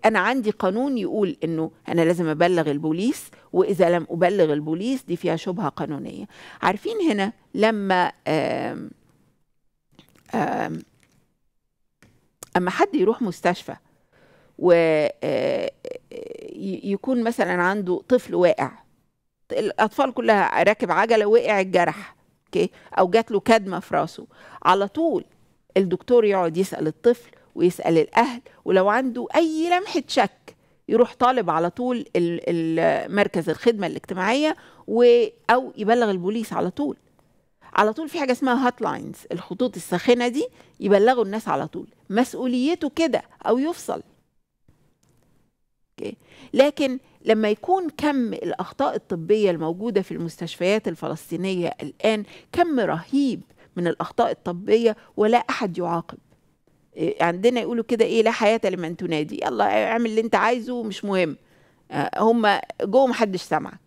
انا عندي قانون يقول انه انا لازم ابلغ البوليس واذا لم ابلغ البوليس دي فيها شبهه قانونيه عارفين هنا لما آم آم اما حد يروح مستشفى ويكون آه، مثلا عنده طفل واقع الاطفال كلها راكب عجله وقع الجرح اوكي او جات له كدمه في راسه على طول الدكتور يقعد يسال الطفل ويسال الاهل ولو عنده اي لمحه شك يروح طالب على طول مركز الخدمه الاجتماعيه و او يبلغ البوليس على طول على طول في حاجه اسمها هات لاينز الخطوط الساخنه دي يبلغوا الناس على طول مسؤوليته كده او يفصل لكن لما يكون كم الاخطاء الطبيه الموجوده في المستشفيات الفلسطينيه الان كم رهيب من الاخطاء الطبيه ولا احد يعاقب إيه، عندنا يقولوا كده ايه لا حياه لمن تنادي يلا اعمل اللي انت عايزه مش مهم آه، هم جوه محدش سامعك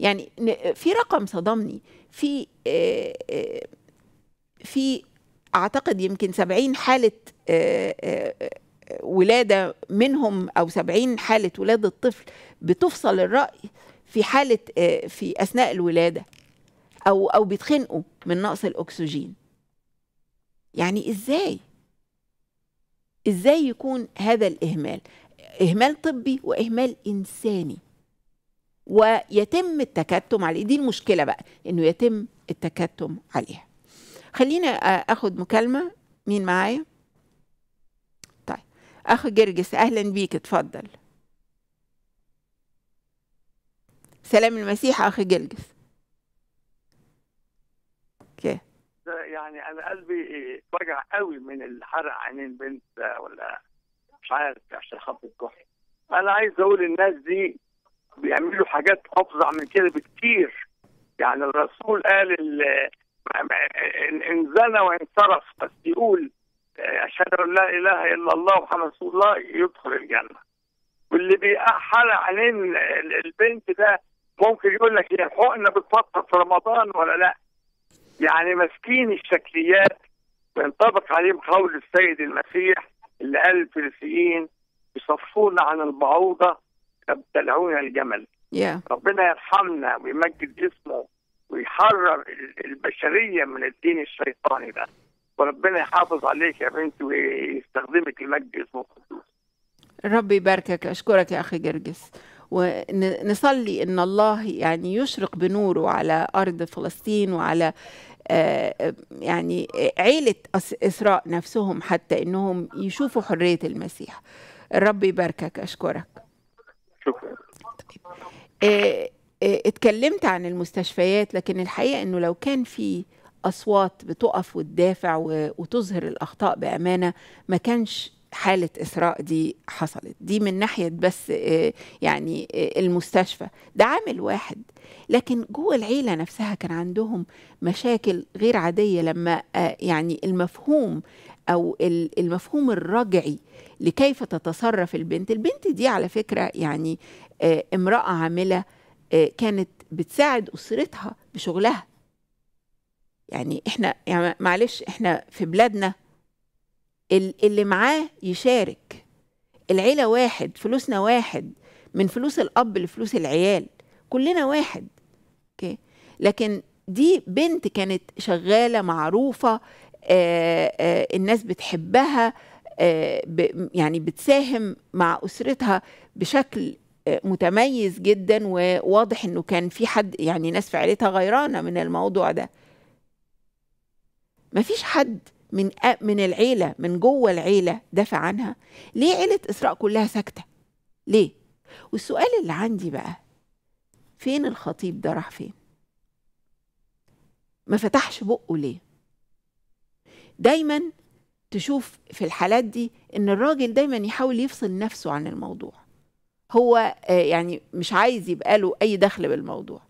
يعني في رقم صدمني في آه، آه، في اعتقد يمكن 70 حاله ولاده منهم او 70 حاله ولاده طفل بتفصل الراي في حاله في اثناء الولاده او او بيتخنقوا من نقص الاكسجين يعني ازاي ازاي يكون هذا الاهمال اهمال طبي واهمال انساني ويتم التكتم عليه دي المشكله بقى انه يتم التكتم عليها خلينا اخد مكالمه مين معايا طيب اخ جرجس اهلا بيك اتفضل سلام المسيح اخ جرجس يعني انا قلبي اتوجع قوي من الحرق عينين بنت ولا مش عارف عشان خط الكحل انا عايز اقول الناس دي بيعملوا حاجات افظع من كده بكتير يعني الرسول قال ان زنى وان صرف بس يقول اشهد ان لا اله الا الله محمد رسول الله يدخل الجنه واللي بيحرق عينين البنت ده ممكن يقول لك هي الحقنه بتفطر في رمضان ولا لا يعني ماسكين الشكليات وينطبق عليهم قول السيد المسيح اللي قال الفريسيين يصفون عن البعوضة يبتلعون الجمل yeah. ربنا يرحمنا ويمجد جسمه ويحرر البشرية من الدين الشيطاني ده وربنا يحافظ عليك يا بنتي ويستخدمك لمجد اسمه القدوس ربي يباركك أشكرك يا أخي جرجس ونصلي ان الله يعني يشرق بنوره على ارض فلسطين وعلى آه، يعني عيلة إسراء نفسهم حتى إنهم يشوفوا حرية المسيح الرب يباركك أشكرك شكرا طيب. آه، آه، اتكلمت عن المستشفيات لكن الحقيقة إنه لو كان في أصوات بتقف وتدافع وتظهر الأخطاء بأمانة ما كانش حالة إثراء دي حصلت دي من ناحية بس آه، يعني آه، المستشفى ده عامل واحد لكن جوه العيلة نفسها كان عندهم مشاكل غير عادية لما آه، يعني المفهوم أو المفهوم الرجعي لكيف تتصرف البنت البنت دي على فكرة يعني امرأة عاملة كانت بتساعد أسرتها بشغلها يعني احنا يعني معلش احنا في بلادنا اللي معاه يشارك العيلة واحد فلوسنا واحد من فلوس الأب لفلوس العيال كلنا واحد أوكي لكن دي بنت كانت شغالة معروفة آآ آه، آآ آه، الناس بتحبها آه، يعني بتساهم مع أسرتها بشكل متميز جدا وواضح انه كان في حد يعني ناس في عيلتها غيرانه من الموضوع ده ما فيش حد من من العيله من جوه العيله دافع عنها ليه عيله اسراء كلها ساكته ليه والسؤال اللي عندي بقى فين الخطيب ده راح فين ما فتحش بقه ليه دايما تشوف في الحالات دي ان الراجل دايما يحاول يفصل نفسه عن الموضوع هو آه، يعني مش عايز يبقى له اي دخل بالموضوع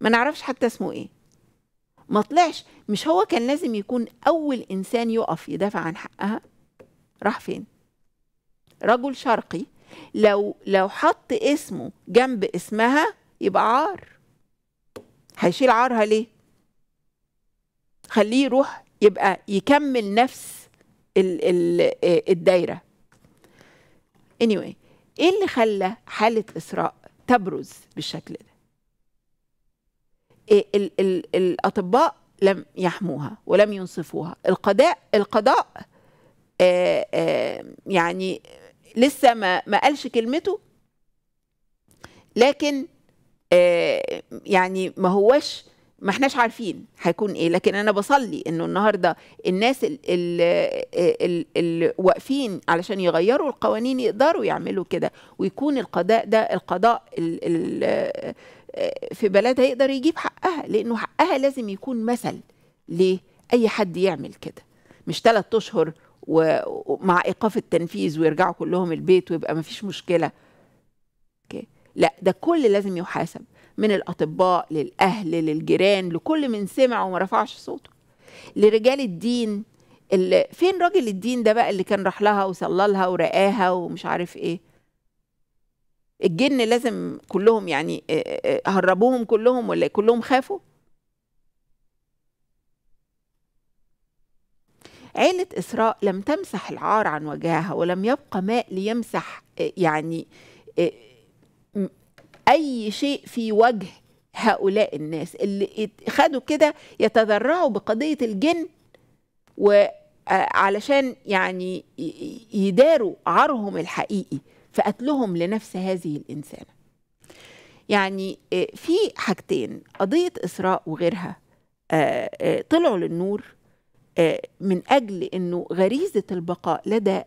ما نعرفش حتى اسمه ايه ما طلعش مش هو كان لازم يكون أول إنسان يقف يدافع عن حقها راح فين رجل شرقي لو لو حط اسمه جنب اسمها يبقى عار هيشيل عارها ليه خليه يروح يبقى يكمل نفس ال ال الدايره anyway ايه اللي خلى حاله اسراء تبرز بالشكل ده إيه، ال ال الاطباء لم يحموها ولم ينصفوها القضاء القضاء آآ آه، آآ آه، يعني لسه ما ما قالش كلمته لكن آه، يعني ما هواش ما احناش عارفين هيكون ايه لكن انا بصلي انه النهارده الناس اللي واقفين علشان يغيروا القوانين يقدروا يعملوا كده ويكون القضاء ده القضاء ال ال في بلدها يقدر يجيب حقها لأنه حقها لازم يكون مثل لأي حد يعمل كده مش ثلاث أشهر ومع إيقاف التنفيذ ويرجعوا كلهم البيت ويبقى ما فيش مشكلة أوكي. لا ده كل لازم يحاسب من الأطباء للأهل للجيران لكل من سمع وما رفعش صوته لرجال الدين اللي فين راجل الدين ده بقى اللي كان راح لها وصلى لها وراقاها ومش عارف ايه الجن لازم كلهم يعني آه، آه، آه، هربوهم كلهم ولا كلهم خافوا عيلة إسراء لم تمسح العار عن وجهها ولم يبقى ماء ليمسح يعني أي شيء في وجه هؤلاء الناس اللي خدوا كده يتذرعوا بقضية الجن وعلشان يعني يداروا عارهم الحقيقي في قتلهم لنفس هذه الإنسانة يعني آه، في حاجتين قضية إسراء وغيرها آه، آه، طلعوا للنور من أجل أنه غريزة البقاء لدى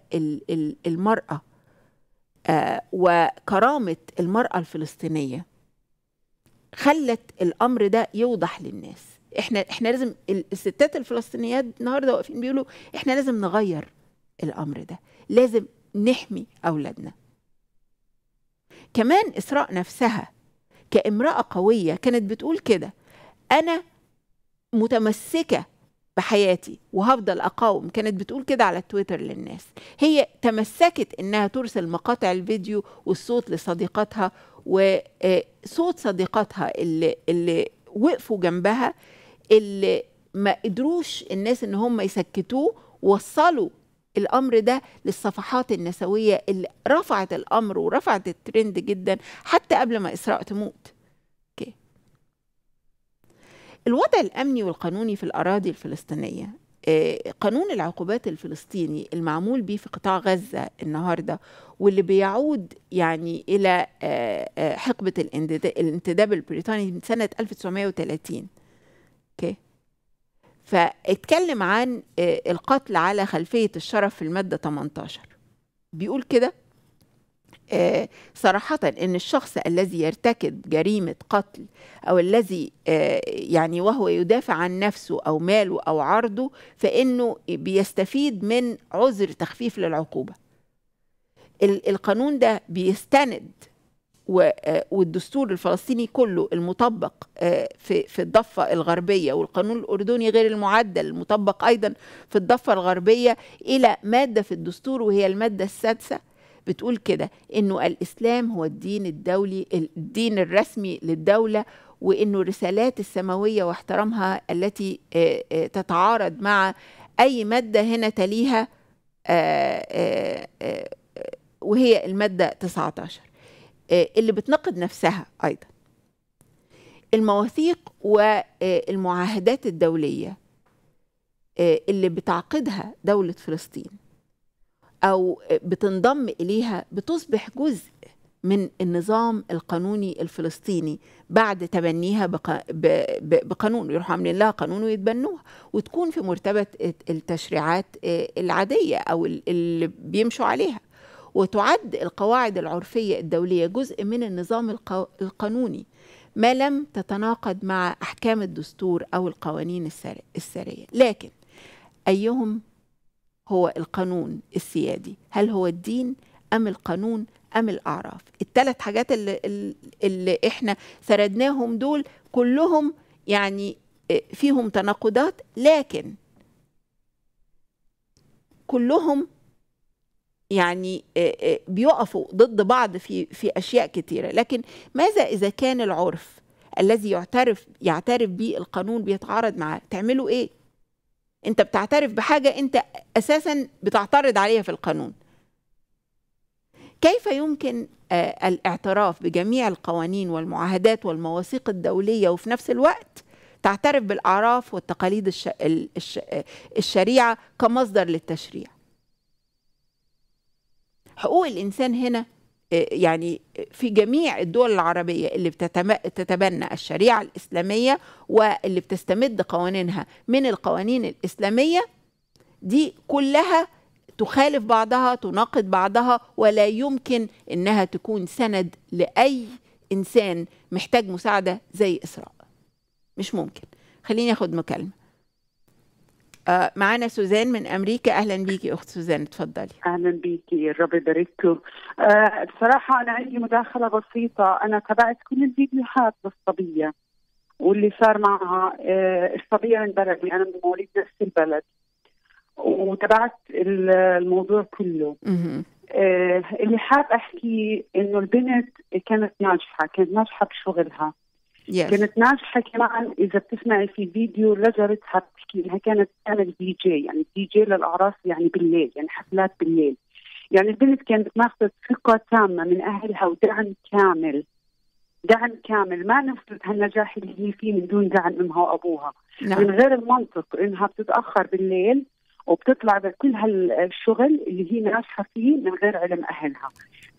المرأة وكرامة المرأة الفلسطينية خلت الأمر ده يوضح للناس احنا احنا لازم الستات الفلسطينيات النهارده واقفين بيقولوا احنا لازم نغير الامر ده لازم نحمي اولادنا كمان إسراء نفسها كامرأة قوية كانت بتقول كده أنا متمسكة بحياتي وهفضل أقاوم كانت بتقول كده على تويتر للناس هي تمسكت إنها ترسل مقاطع الفيديو والصوت لصديقاتها وصوت آه، صديقاتها اللي, اللي وقفوا جنبها اللي ما قدروش الناس إن هم يسكتوه وصلوا الامر ده للصفحات النسويه اللي رفعت الامر ورفعت الترند جدا حتى قبل ما اسراء تموت اوكي الوضع الامني والقانوني في الاراضي الفلسطينيه آه، قانون العقوبات الفلسطيني المعمول به في قطاع غزة النهاردة واللي بيعود يعني إلى آه، آه، حقبة الانتداب البريطاني من سنة 1930 فاتكلم عن آه، القتل على خلفية الشرف في المادة 18 بيقول كده آه، صراحة إن الشخص الذي يرتكب جريمة قتل أو الذي آه، يعني وهو يدافع عن نفسه أو ماله أو عرضه فإنه بيستفيد من عذر تخفيف للعقوبة القانون ده بيستند آه، والدستور الفلسطيني كله المطبق آه، في في الضفه الغربيه والقانون الاردني غير المعدل المطبق ايضا في الضفه الغربيه الى ماده في الدستور وهي الماده السادسه بتقول كده انه الاسلام هو الدين الدولي الدين الرسمي للدوله وانه الرسالات السماويه واحترامها التي آه، تتعارض مع اي ماده هنا تليها وهي الماده 19 آه، اللي بتناقض نفسها أيضا المواثيق والمعاهدات الدولية آه، اللي بتعقدها دولة فلسطين أو بتنضم إليها بتصبح جزء من النظام القانوني الفلسطيني بعد تبنيها بقانون يروح عاملين لها قانون ويتبنوها وتكون في مرتبة التشريعات آه، العادية أو اللي بيمشوا عليها وتعد القواعد العرفية الدولية جزء من النظام القانوني ما لم تتناقض مع أحكام الدستور أو القوانين السارية لكن أيهم هو القانون السيادي هل هو الدين أم القانون أم الأعراف الثلاث حاجات اللي, اللي إحنا سردناهم دول كلهم يعني آه، فيهم تناقضات لكن كلهم يعني آه، آه، بيقفوا ضد بعض في في اشياء كثيره لكن ماذا اذا كان العرف الذي يعترف يعترف به القانون بيتعارض معاه تعملوا ايه انت بتعترف بحاجه انت اساسا بتعترض عليها في القانون كيف يمكن آه، الاعتراف بجميع القوانين والمعاهدات والمواثيق الدوليه وفي نفس الوقت تعترف بالاعراف والتقاليد الشريعه كمصدر للتشريع حقوق الانسان هنا آه، يعني في جميع الدول العربية اللي بتتبنى الشريعة الإسلامية واللي بتستمد قوانينها من القوانين الإسلامية دي كلها تخالف بعضها تناقض بعضها ولا يمكن إنها تكون سند لأي إنسان محتاج مساعدة زي إسراء مش ممكن خليني أخد مكالمة معنا آه، معانا سوزان من امريكا اهلا بيكي اخت سوزان اتفضلي اهلا بيكي الرب يبارككم آه بصراحه انا عندي مداخله بسيطه انا تابعت كل الفيديوهات للصبيه واللي صار معها آه الصبيه من بلدي يعني انا من مواليد نفس البلد وتابعت الموضوع كله آه اللي حاب احكي انه البنت كانت ناجحه كانت ناجحه بشغلها yes. كانت ناجحه كمان اذا بتسمعي في فيديو لجرتها بتحكي انها كانت تعمل دي جي يعني دي جي للاعراس يعني بالليل يعني حفلات بالليل يعني البنت كانت ماخذه ثقه تامه من اهلها ودعم كامل دعم كامل ما نفذت هالنجاح اللي هي فيه من دون دعم امها وابوها نعم. من غير المنطق انها بتتاخر بالليل وبتطلع بكل هالشغل اللي هي ناجحه فيه من غير علم اهلها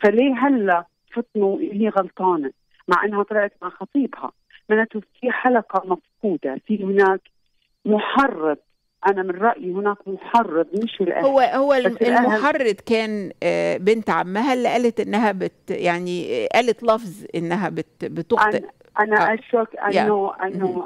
فليه هلا فطنوا هي غلطانه مع انها طلعت مع خطيبها معناته في حلقه مفقوده في هناك محرض انا من رايي هناك محرض مش الاهل هو هو المحرض كان آه، بنت عمها اللي قالت انها بت يعني آه، قالت لفظ انها بت بتخطئ انا آه. اشك انه yeah. انه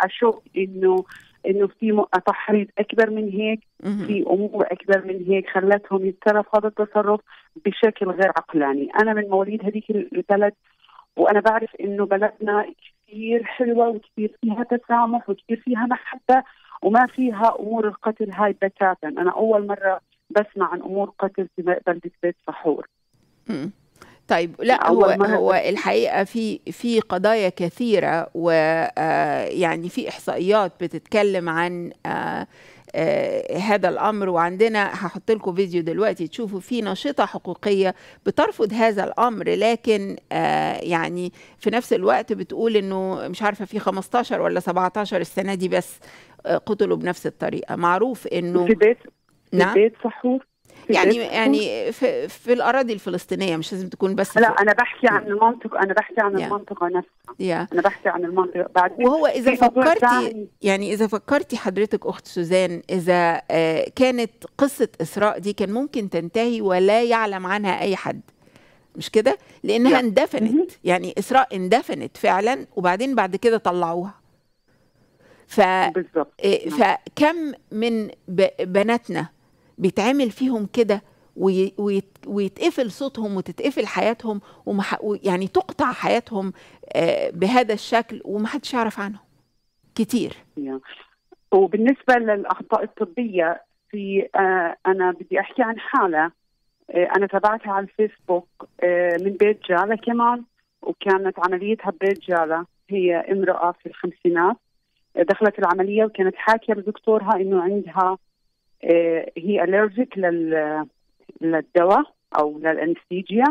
اشك انه انه في تحريض اكبر من هيك في امور اكبر من هيك خلتهم يتصرفوا هذا التصرف بشكل غير عقلاني انا من مواليد هذيك البلد وانا بعرف انه بلدنا كثير حلوه وكثير فيها تسامح وكثير فيها محبه وما فيها امور القتل هاي بتاتا انا اول مره بسمع عن امور قتل في بلده بيت فحور طيب لا هو هو الحقيقه في في قضايا كثيره ويعني آه، في احصائيات بتتكلم عن آه، آه، هذا الامر وعندنا هحط لكم فيديو دلوقتي تشوفوا في ناشطه حقوقيه بترفض هذا الامر لكن يعني في نفس الوقت بتقول انه مش عارفه في 15 ولا 17 السنه دي بس قتلوا بنفس الطريقه معروف انه في بيت نعم في بيت صحوف يعني (laughs) يعني في, في الاراضي الفلسطينيه مش لازم تكون بس لا انا بحكي عن المنطقه انا بحكي عن yeah. المنطقه نفسها yeah. انا بحكي عن المنطقه بعدين وهو اذا فكرتي يعني اذا فكرتي حضرتك اخت سوزان اذا آه، كانت قصه اسراء دي كان ممكن تنتهي ولا يعلم عنها اي حد مش كده لانها yeah. اندفنت يعني اسراء اندفنت فعلا وبعدين بعد كده طلعوها ف... بالزبط. آه، نعم. فكم من ب... بناتنا بيتعمل فيهم كده ويتقفل صوتهم وتتقفل حياتهم ومح... يعني تقطع حياتهم آه، بهذا الشكل ومحدش يعرف عنهم كتير وبالنسبه للاخطاء الطبيه في آه، انا بدي احكي عن حاله آه، انا تابعتها على الفيسبوك من بيت جاله كمان وكانت عمليتها ببيت جاله هي امراه في الخمسينات دخلت العمليه وكانت حاكيه لدكتورها انه عندها آه، هي الرجيك لل للدواء او للانستيجيا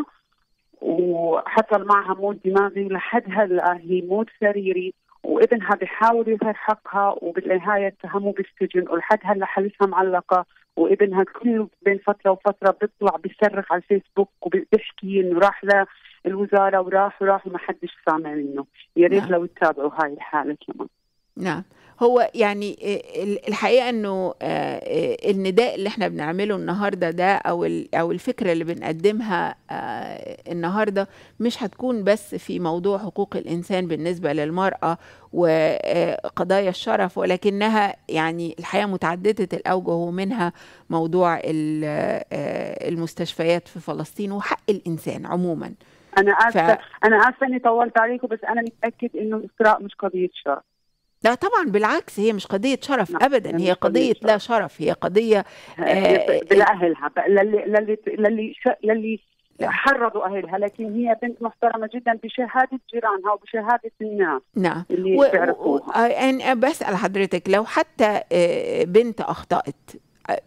وحصل معها مود دماغي ولحد هلا هي مود سريري وابنها بحاول يظهر حقها وبالنهاية اتهموا بالسجن ولحد هلا حالتها معلقة وابنها كل بين فترة وفترة بيطلع بيصرخ على الفيسبوك وبيحكي انه راح للوزارة وراح وراح وما حدش سامع منه يا ريت نعم. لو تتابعوا هاي الحالة كمان نعم هو يعني آه، الحقيقه انه آه، آه، النداء اللي احنا بنعمله النهارده ده او او الفكره اللي بنقدمها النهارده مش هتكون بس في موضوع حقوق الانسان بالنسبه للمراه وقضايا الشرف ولكنها يعني الحياه متعدده الاوجه ومنها موضوع المستشفيات في فلسطين وحق الانسان عموما انا اسفه ف... انا اسفه اني طولت عليكم بس انا متاكد انه الاسراء مش قضيه شرف لا طبعا بالعكس هي مش قضية شرف نعم. أبدا يعني هي قضية شرف. لا شرف هي قضية آه لأهلها آه، آه، للي للي للي, للي حرضوا اهلها لكن هي بنت محترمه جدا بشهاده جيرانها وبشهاده الناس نعم اللي و... بيعرفوها و... آه، انا بسال حضرتك لو حتى بنت اخطات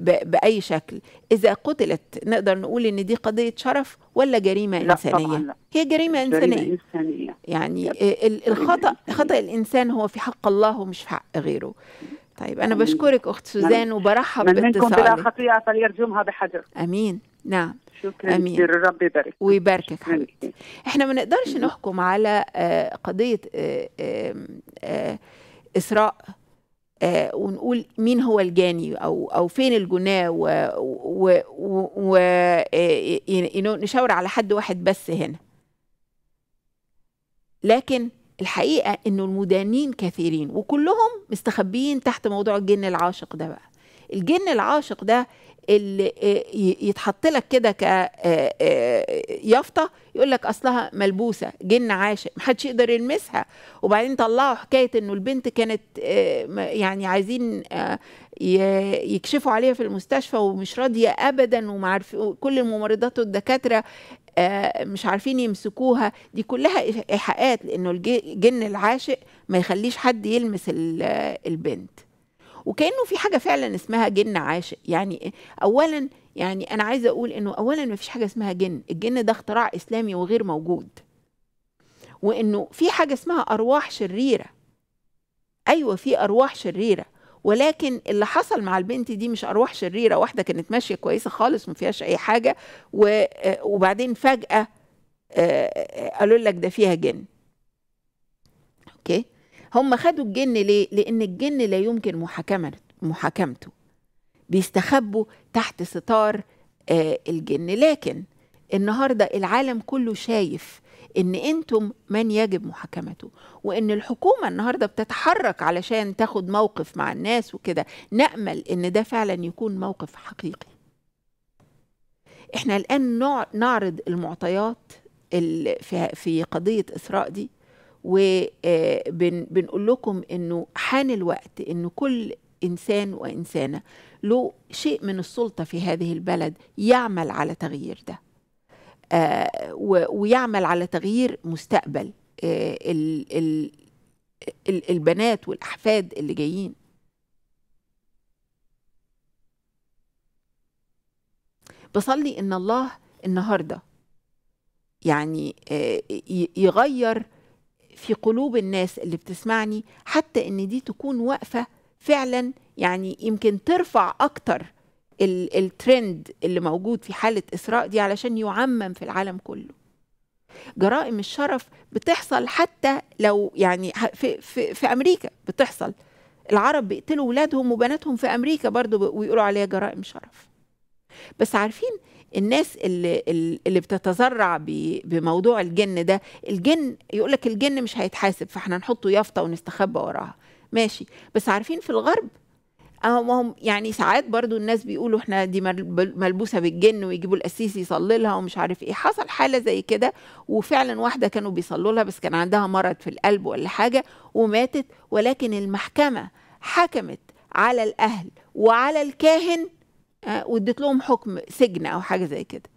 باي شكل اذا قتلت نقدر نقول ان دي قضيه شرف ولا جريمه لا انسانيه طبعا لا. هي جريمه انسانيه إنسانية. يعني يب. الخطا خطا الانسان هو في حق الله ومش في حق غيره طيب انا بشكرك اخت نعم. سوزان وبرحب من نعم، منكم بلا خطيئه فليرجمها بحجر امين نعم شكرا أمين. ربي يبارك ويباركك حبيبتي احنا ما نقدرش نحكم على آه، قضيه آه، آه، اسراء آه، ونقول مين هو الجاني او او فين الجناه ونشاور آه، على حد واحد بس هنا لكن الحقيقه انه المدانين كثيرين وكلهم مستخبيين تحت موضوع الجن العاشق ده بقى الجن العاشق ده اللي آه، يتحط لك كده ك آه، آه، يافطه يقول لك اصلها ملبوسه جن عاشق محدش يقدر يلمسها وبعدين طلعوا حكايه انه البنت كانت يعني عايزين يكشفوا عليها في المستشفى ومش راضيه ابدا وما عارف كل الممرضات والدكاتره مش عارفين يمسكوها دي كلها ايحاءات لانه الجن العاشق ما يخليش حد يلمس البنت وكانه في حاجه فعلا اسمها جن عاشق يعني اولا يعني انا عايزه اقول انه اولا ما فيش حاجه اسمها جن الجن ده اختراع اسلامي وغير موجود وانه في حاجه اسمها ارواح شريره ايوه في ارواح شريره ولكن اللي حصل مع البنت دي مش ارواح شريره واحده كانت ماشيه كويسه خالص ما فيهاش اي حاجه وبعدين فجاه آه، آه، قالوا لك ده فيها جن اوكي هم خدوا الجن ليه لان الجن لا يمكن محاكمه محاكمته بيستخبوا تحت ستار آه الجن لكن النهارده العالم كله شايف ان انتم من يجب محاكمته وان الحكومه النهارده بتتحرك علشان تاخد موقف مع الناس وكده نامل ان ده فعلا يكون موقف حقيقي احنا الان نعرض المعطيات في قضيه اسراء دي وبنقول آه، لكم انه حان الوقت انه كل انسان وانسانه له شيء من السلطه في هذه البلد يعمل على تغيير ده آه، ويعمل على تغيير مستقبل آه، البنات والاحفاد اللي جايين بصلي ان الله النهارده يعني يغير في قلوب الناس اللي بتسمعني حتى ان دي تكون واقفه فعلا يعني يمكن ترفع اكتر الترند اللي موجود في حاله اسراء دي علشان يعمم في العالم كله جرائم الشرف بتحصل حتى لو يعني في, في, في امريكا بتحصل العرب بيقتلوا ولادهم وبناتهم في امريكا برضو ويقولوا عليها جرائم شرف بس عارفين الناس اللي اللي بتتذرع بموضوع الجن ده الجن يقول لك الجن مش هيتحاسب فاحنا نحطه يافطه ونستخبى وراها ماشي بس عارفين في الغرب آه، هم يعني ساعات برضو الناس بيقولوا احنا دي ملبوسه بالجن ويجيبوا القسيس يصلي لها ومش عارف ايه حصل حاله زي كده وفعلا واحده كانوا بيصلوا لها بس كان عندها مرض في القلب ولا حاجه وماتت ولكن المحكمه حكمت على الاهل وعلى الكاهن آه، واديت لهم حكم سجن او حاجه زي كده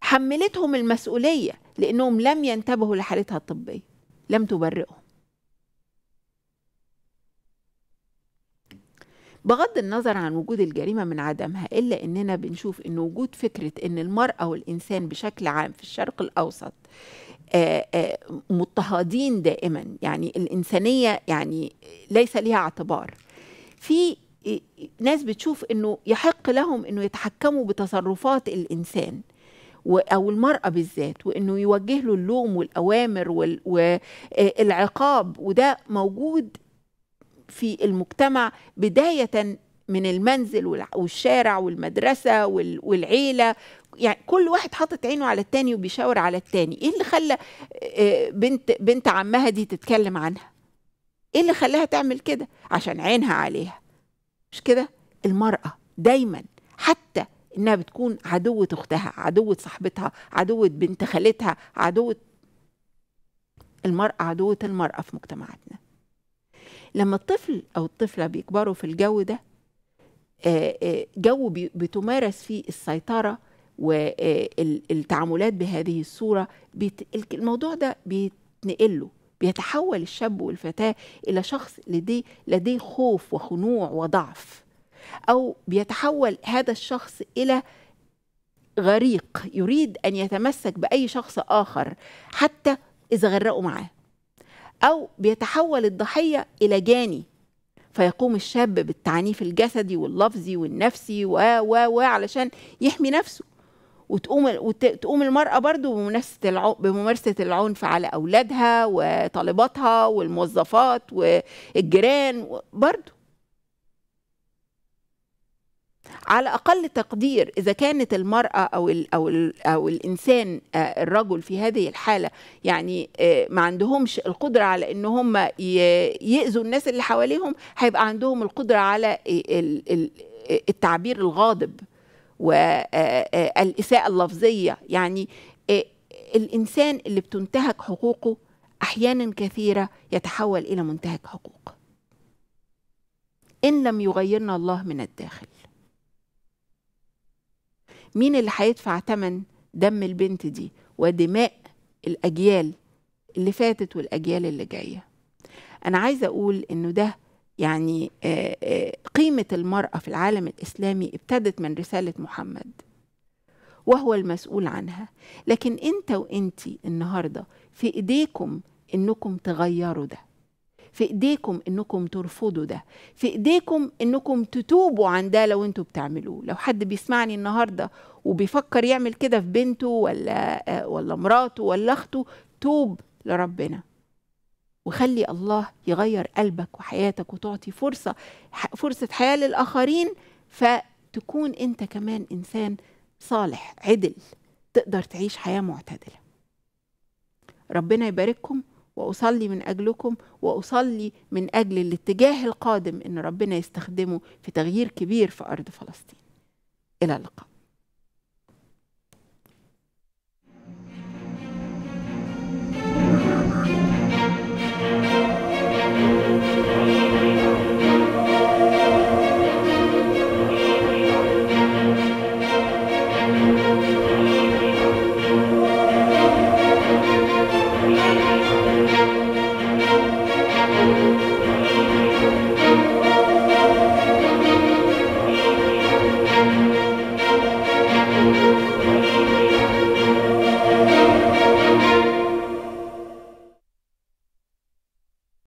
حملتهم المسؤوليه لانهم لم ينتبهوا لحالتها الطبيه لم تبرئهم بغض النظر عن وجود الجريمه من عدمها الا اننا بنشوف ان وجود فكره ان المراه والانسان بشكل عام في الشرق الاوسط آه، آه، مضطهدين دائما يعني الانسانيه يعني ليس لها اعتبار في إيه، ناس بتشوف انه يحق لهم انه يتحكموا بتصرفات الانسان او المراه بالذات وانه يوجه له اللوم والاوامر والعقاب آه، وده موجود في المجتمع بدايه من المنزل والشارع والمدرسه والعيله يعني كل واحد حاطط عينه على التاني وبيشاور على التاني ايه اللي خلى آه، بنت بنت عمها دي تتكلم عنها ايه اللي خلاها تعمل كده عشان عينها عليها مش كده المرأة دايما حتى انها بتكون عدوة اختها عدوة صاحبتها عدوة بنت خالتها عدوة المرأة عدوة المرأة في مجتمعاتنا لما الطفل او الطفلة بيكبروا في الجو ده آه، آه، جو بتمارس فيه السيطرة والتعاملات آه، بهذه الصورة الموضوع ده بيتنقله بيتحول الشاب والفتاة إلى شخص لديه, لديه خوف وخنوع وضعف أو بيتحول هذا الشخص إلى غريق يريد أن يتمسك بأي شخص آخر حتى إذا غرقوا معاه أو بيتحول الضحية إلى جاني فيقوم الشاب بالتعنيف الجسدي واللفظي والنفسي و و و علشان يحمي نفسه وتقوم وتقوم المرأة برضو بممارسة بممارسة العنف على أولادها وطالباتها والموظفات والجيران برضو على أقل تقدير إذا كانت المرأة أو الـ أو الـ أو الإنسان آه، الرجل في هذه الحالة يعني آه، ما عندهمش القدرة على إن هم يأذوا الناس اللي حواليهم هيبقى عندهم القدرة على آه، التعبير الغاضب والإساءة آه، آه، آه، اللفظية يعني الإنسان اللي بتنتهك حقوقه أحيانا كثيرة يتحول إلى منتهك حقوق إن لم يغيرنا الله من الداخل مين اللي هيدفع ثمن دم البنت دي ودماء الأجيال اللي فاتت والأجيال اللي جاية أنا عايزة أقول إنه ده يعني آه، آه، قيمة المرأة في العالم الإسلامي ابتدت من رسالة محمد وهو المسؤول عنها لكن انت وأنت النهاردة في ايديكم انكم تغيروا ده في ايديكم انكم ترفضوا ده في ايديكم انكم تتوبوا عن ده لو انتوا بتعملوه لو حد بيسمعني النهارده وبيفكر يعمل كده في بنته ولا آه، ولا مراته ولا اخته توب لربنا وخلي الله يغير قلبك وحياتك وتعطي فرصة فرصة حياة للآخرين فتكون أنت كمان إنسان صالح عدل تقدر تعيش حياة معتدلة ربنا يبارككم وأصلي من أجلكم وأصلي من أجل الاتجاه القادم إن ربنا يستخدمه في تغيير كبير في أرض فلسطين إلى اللقاء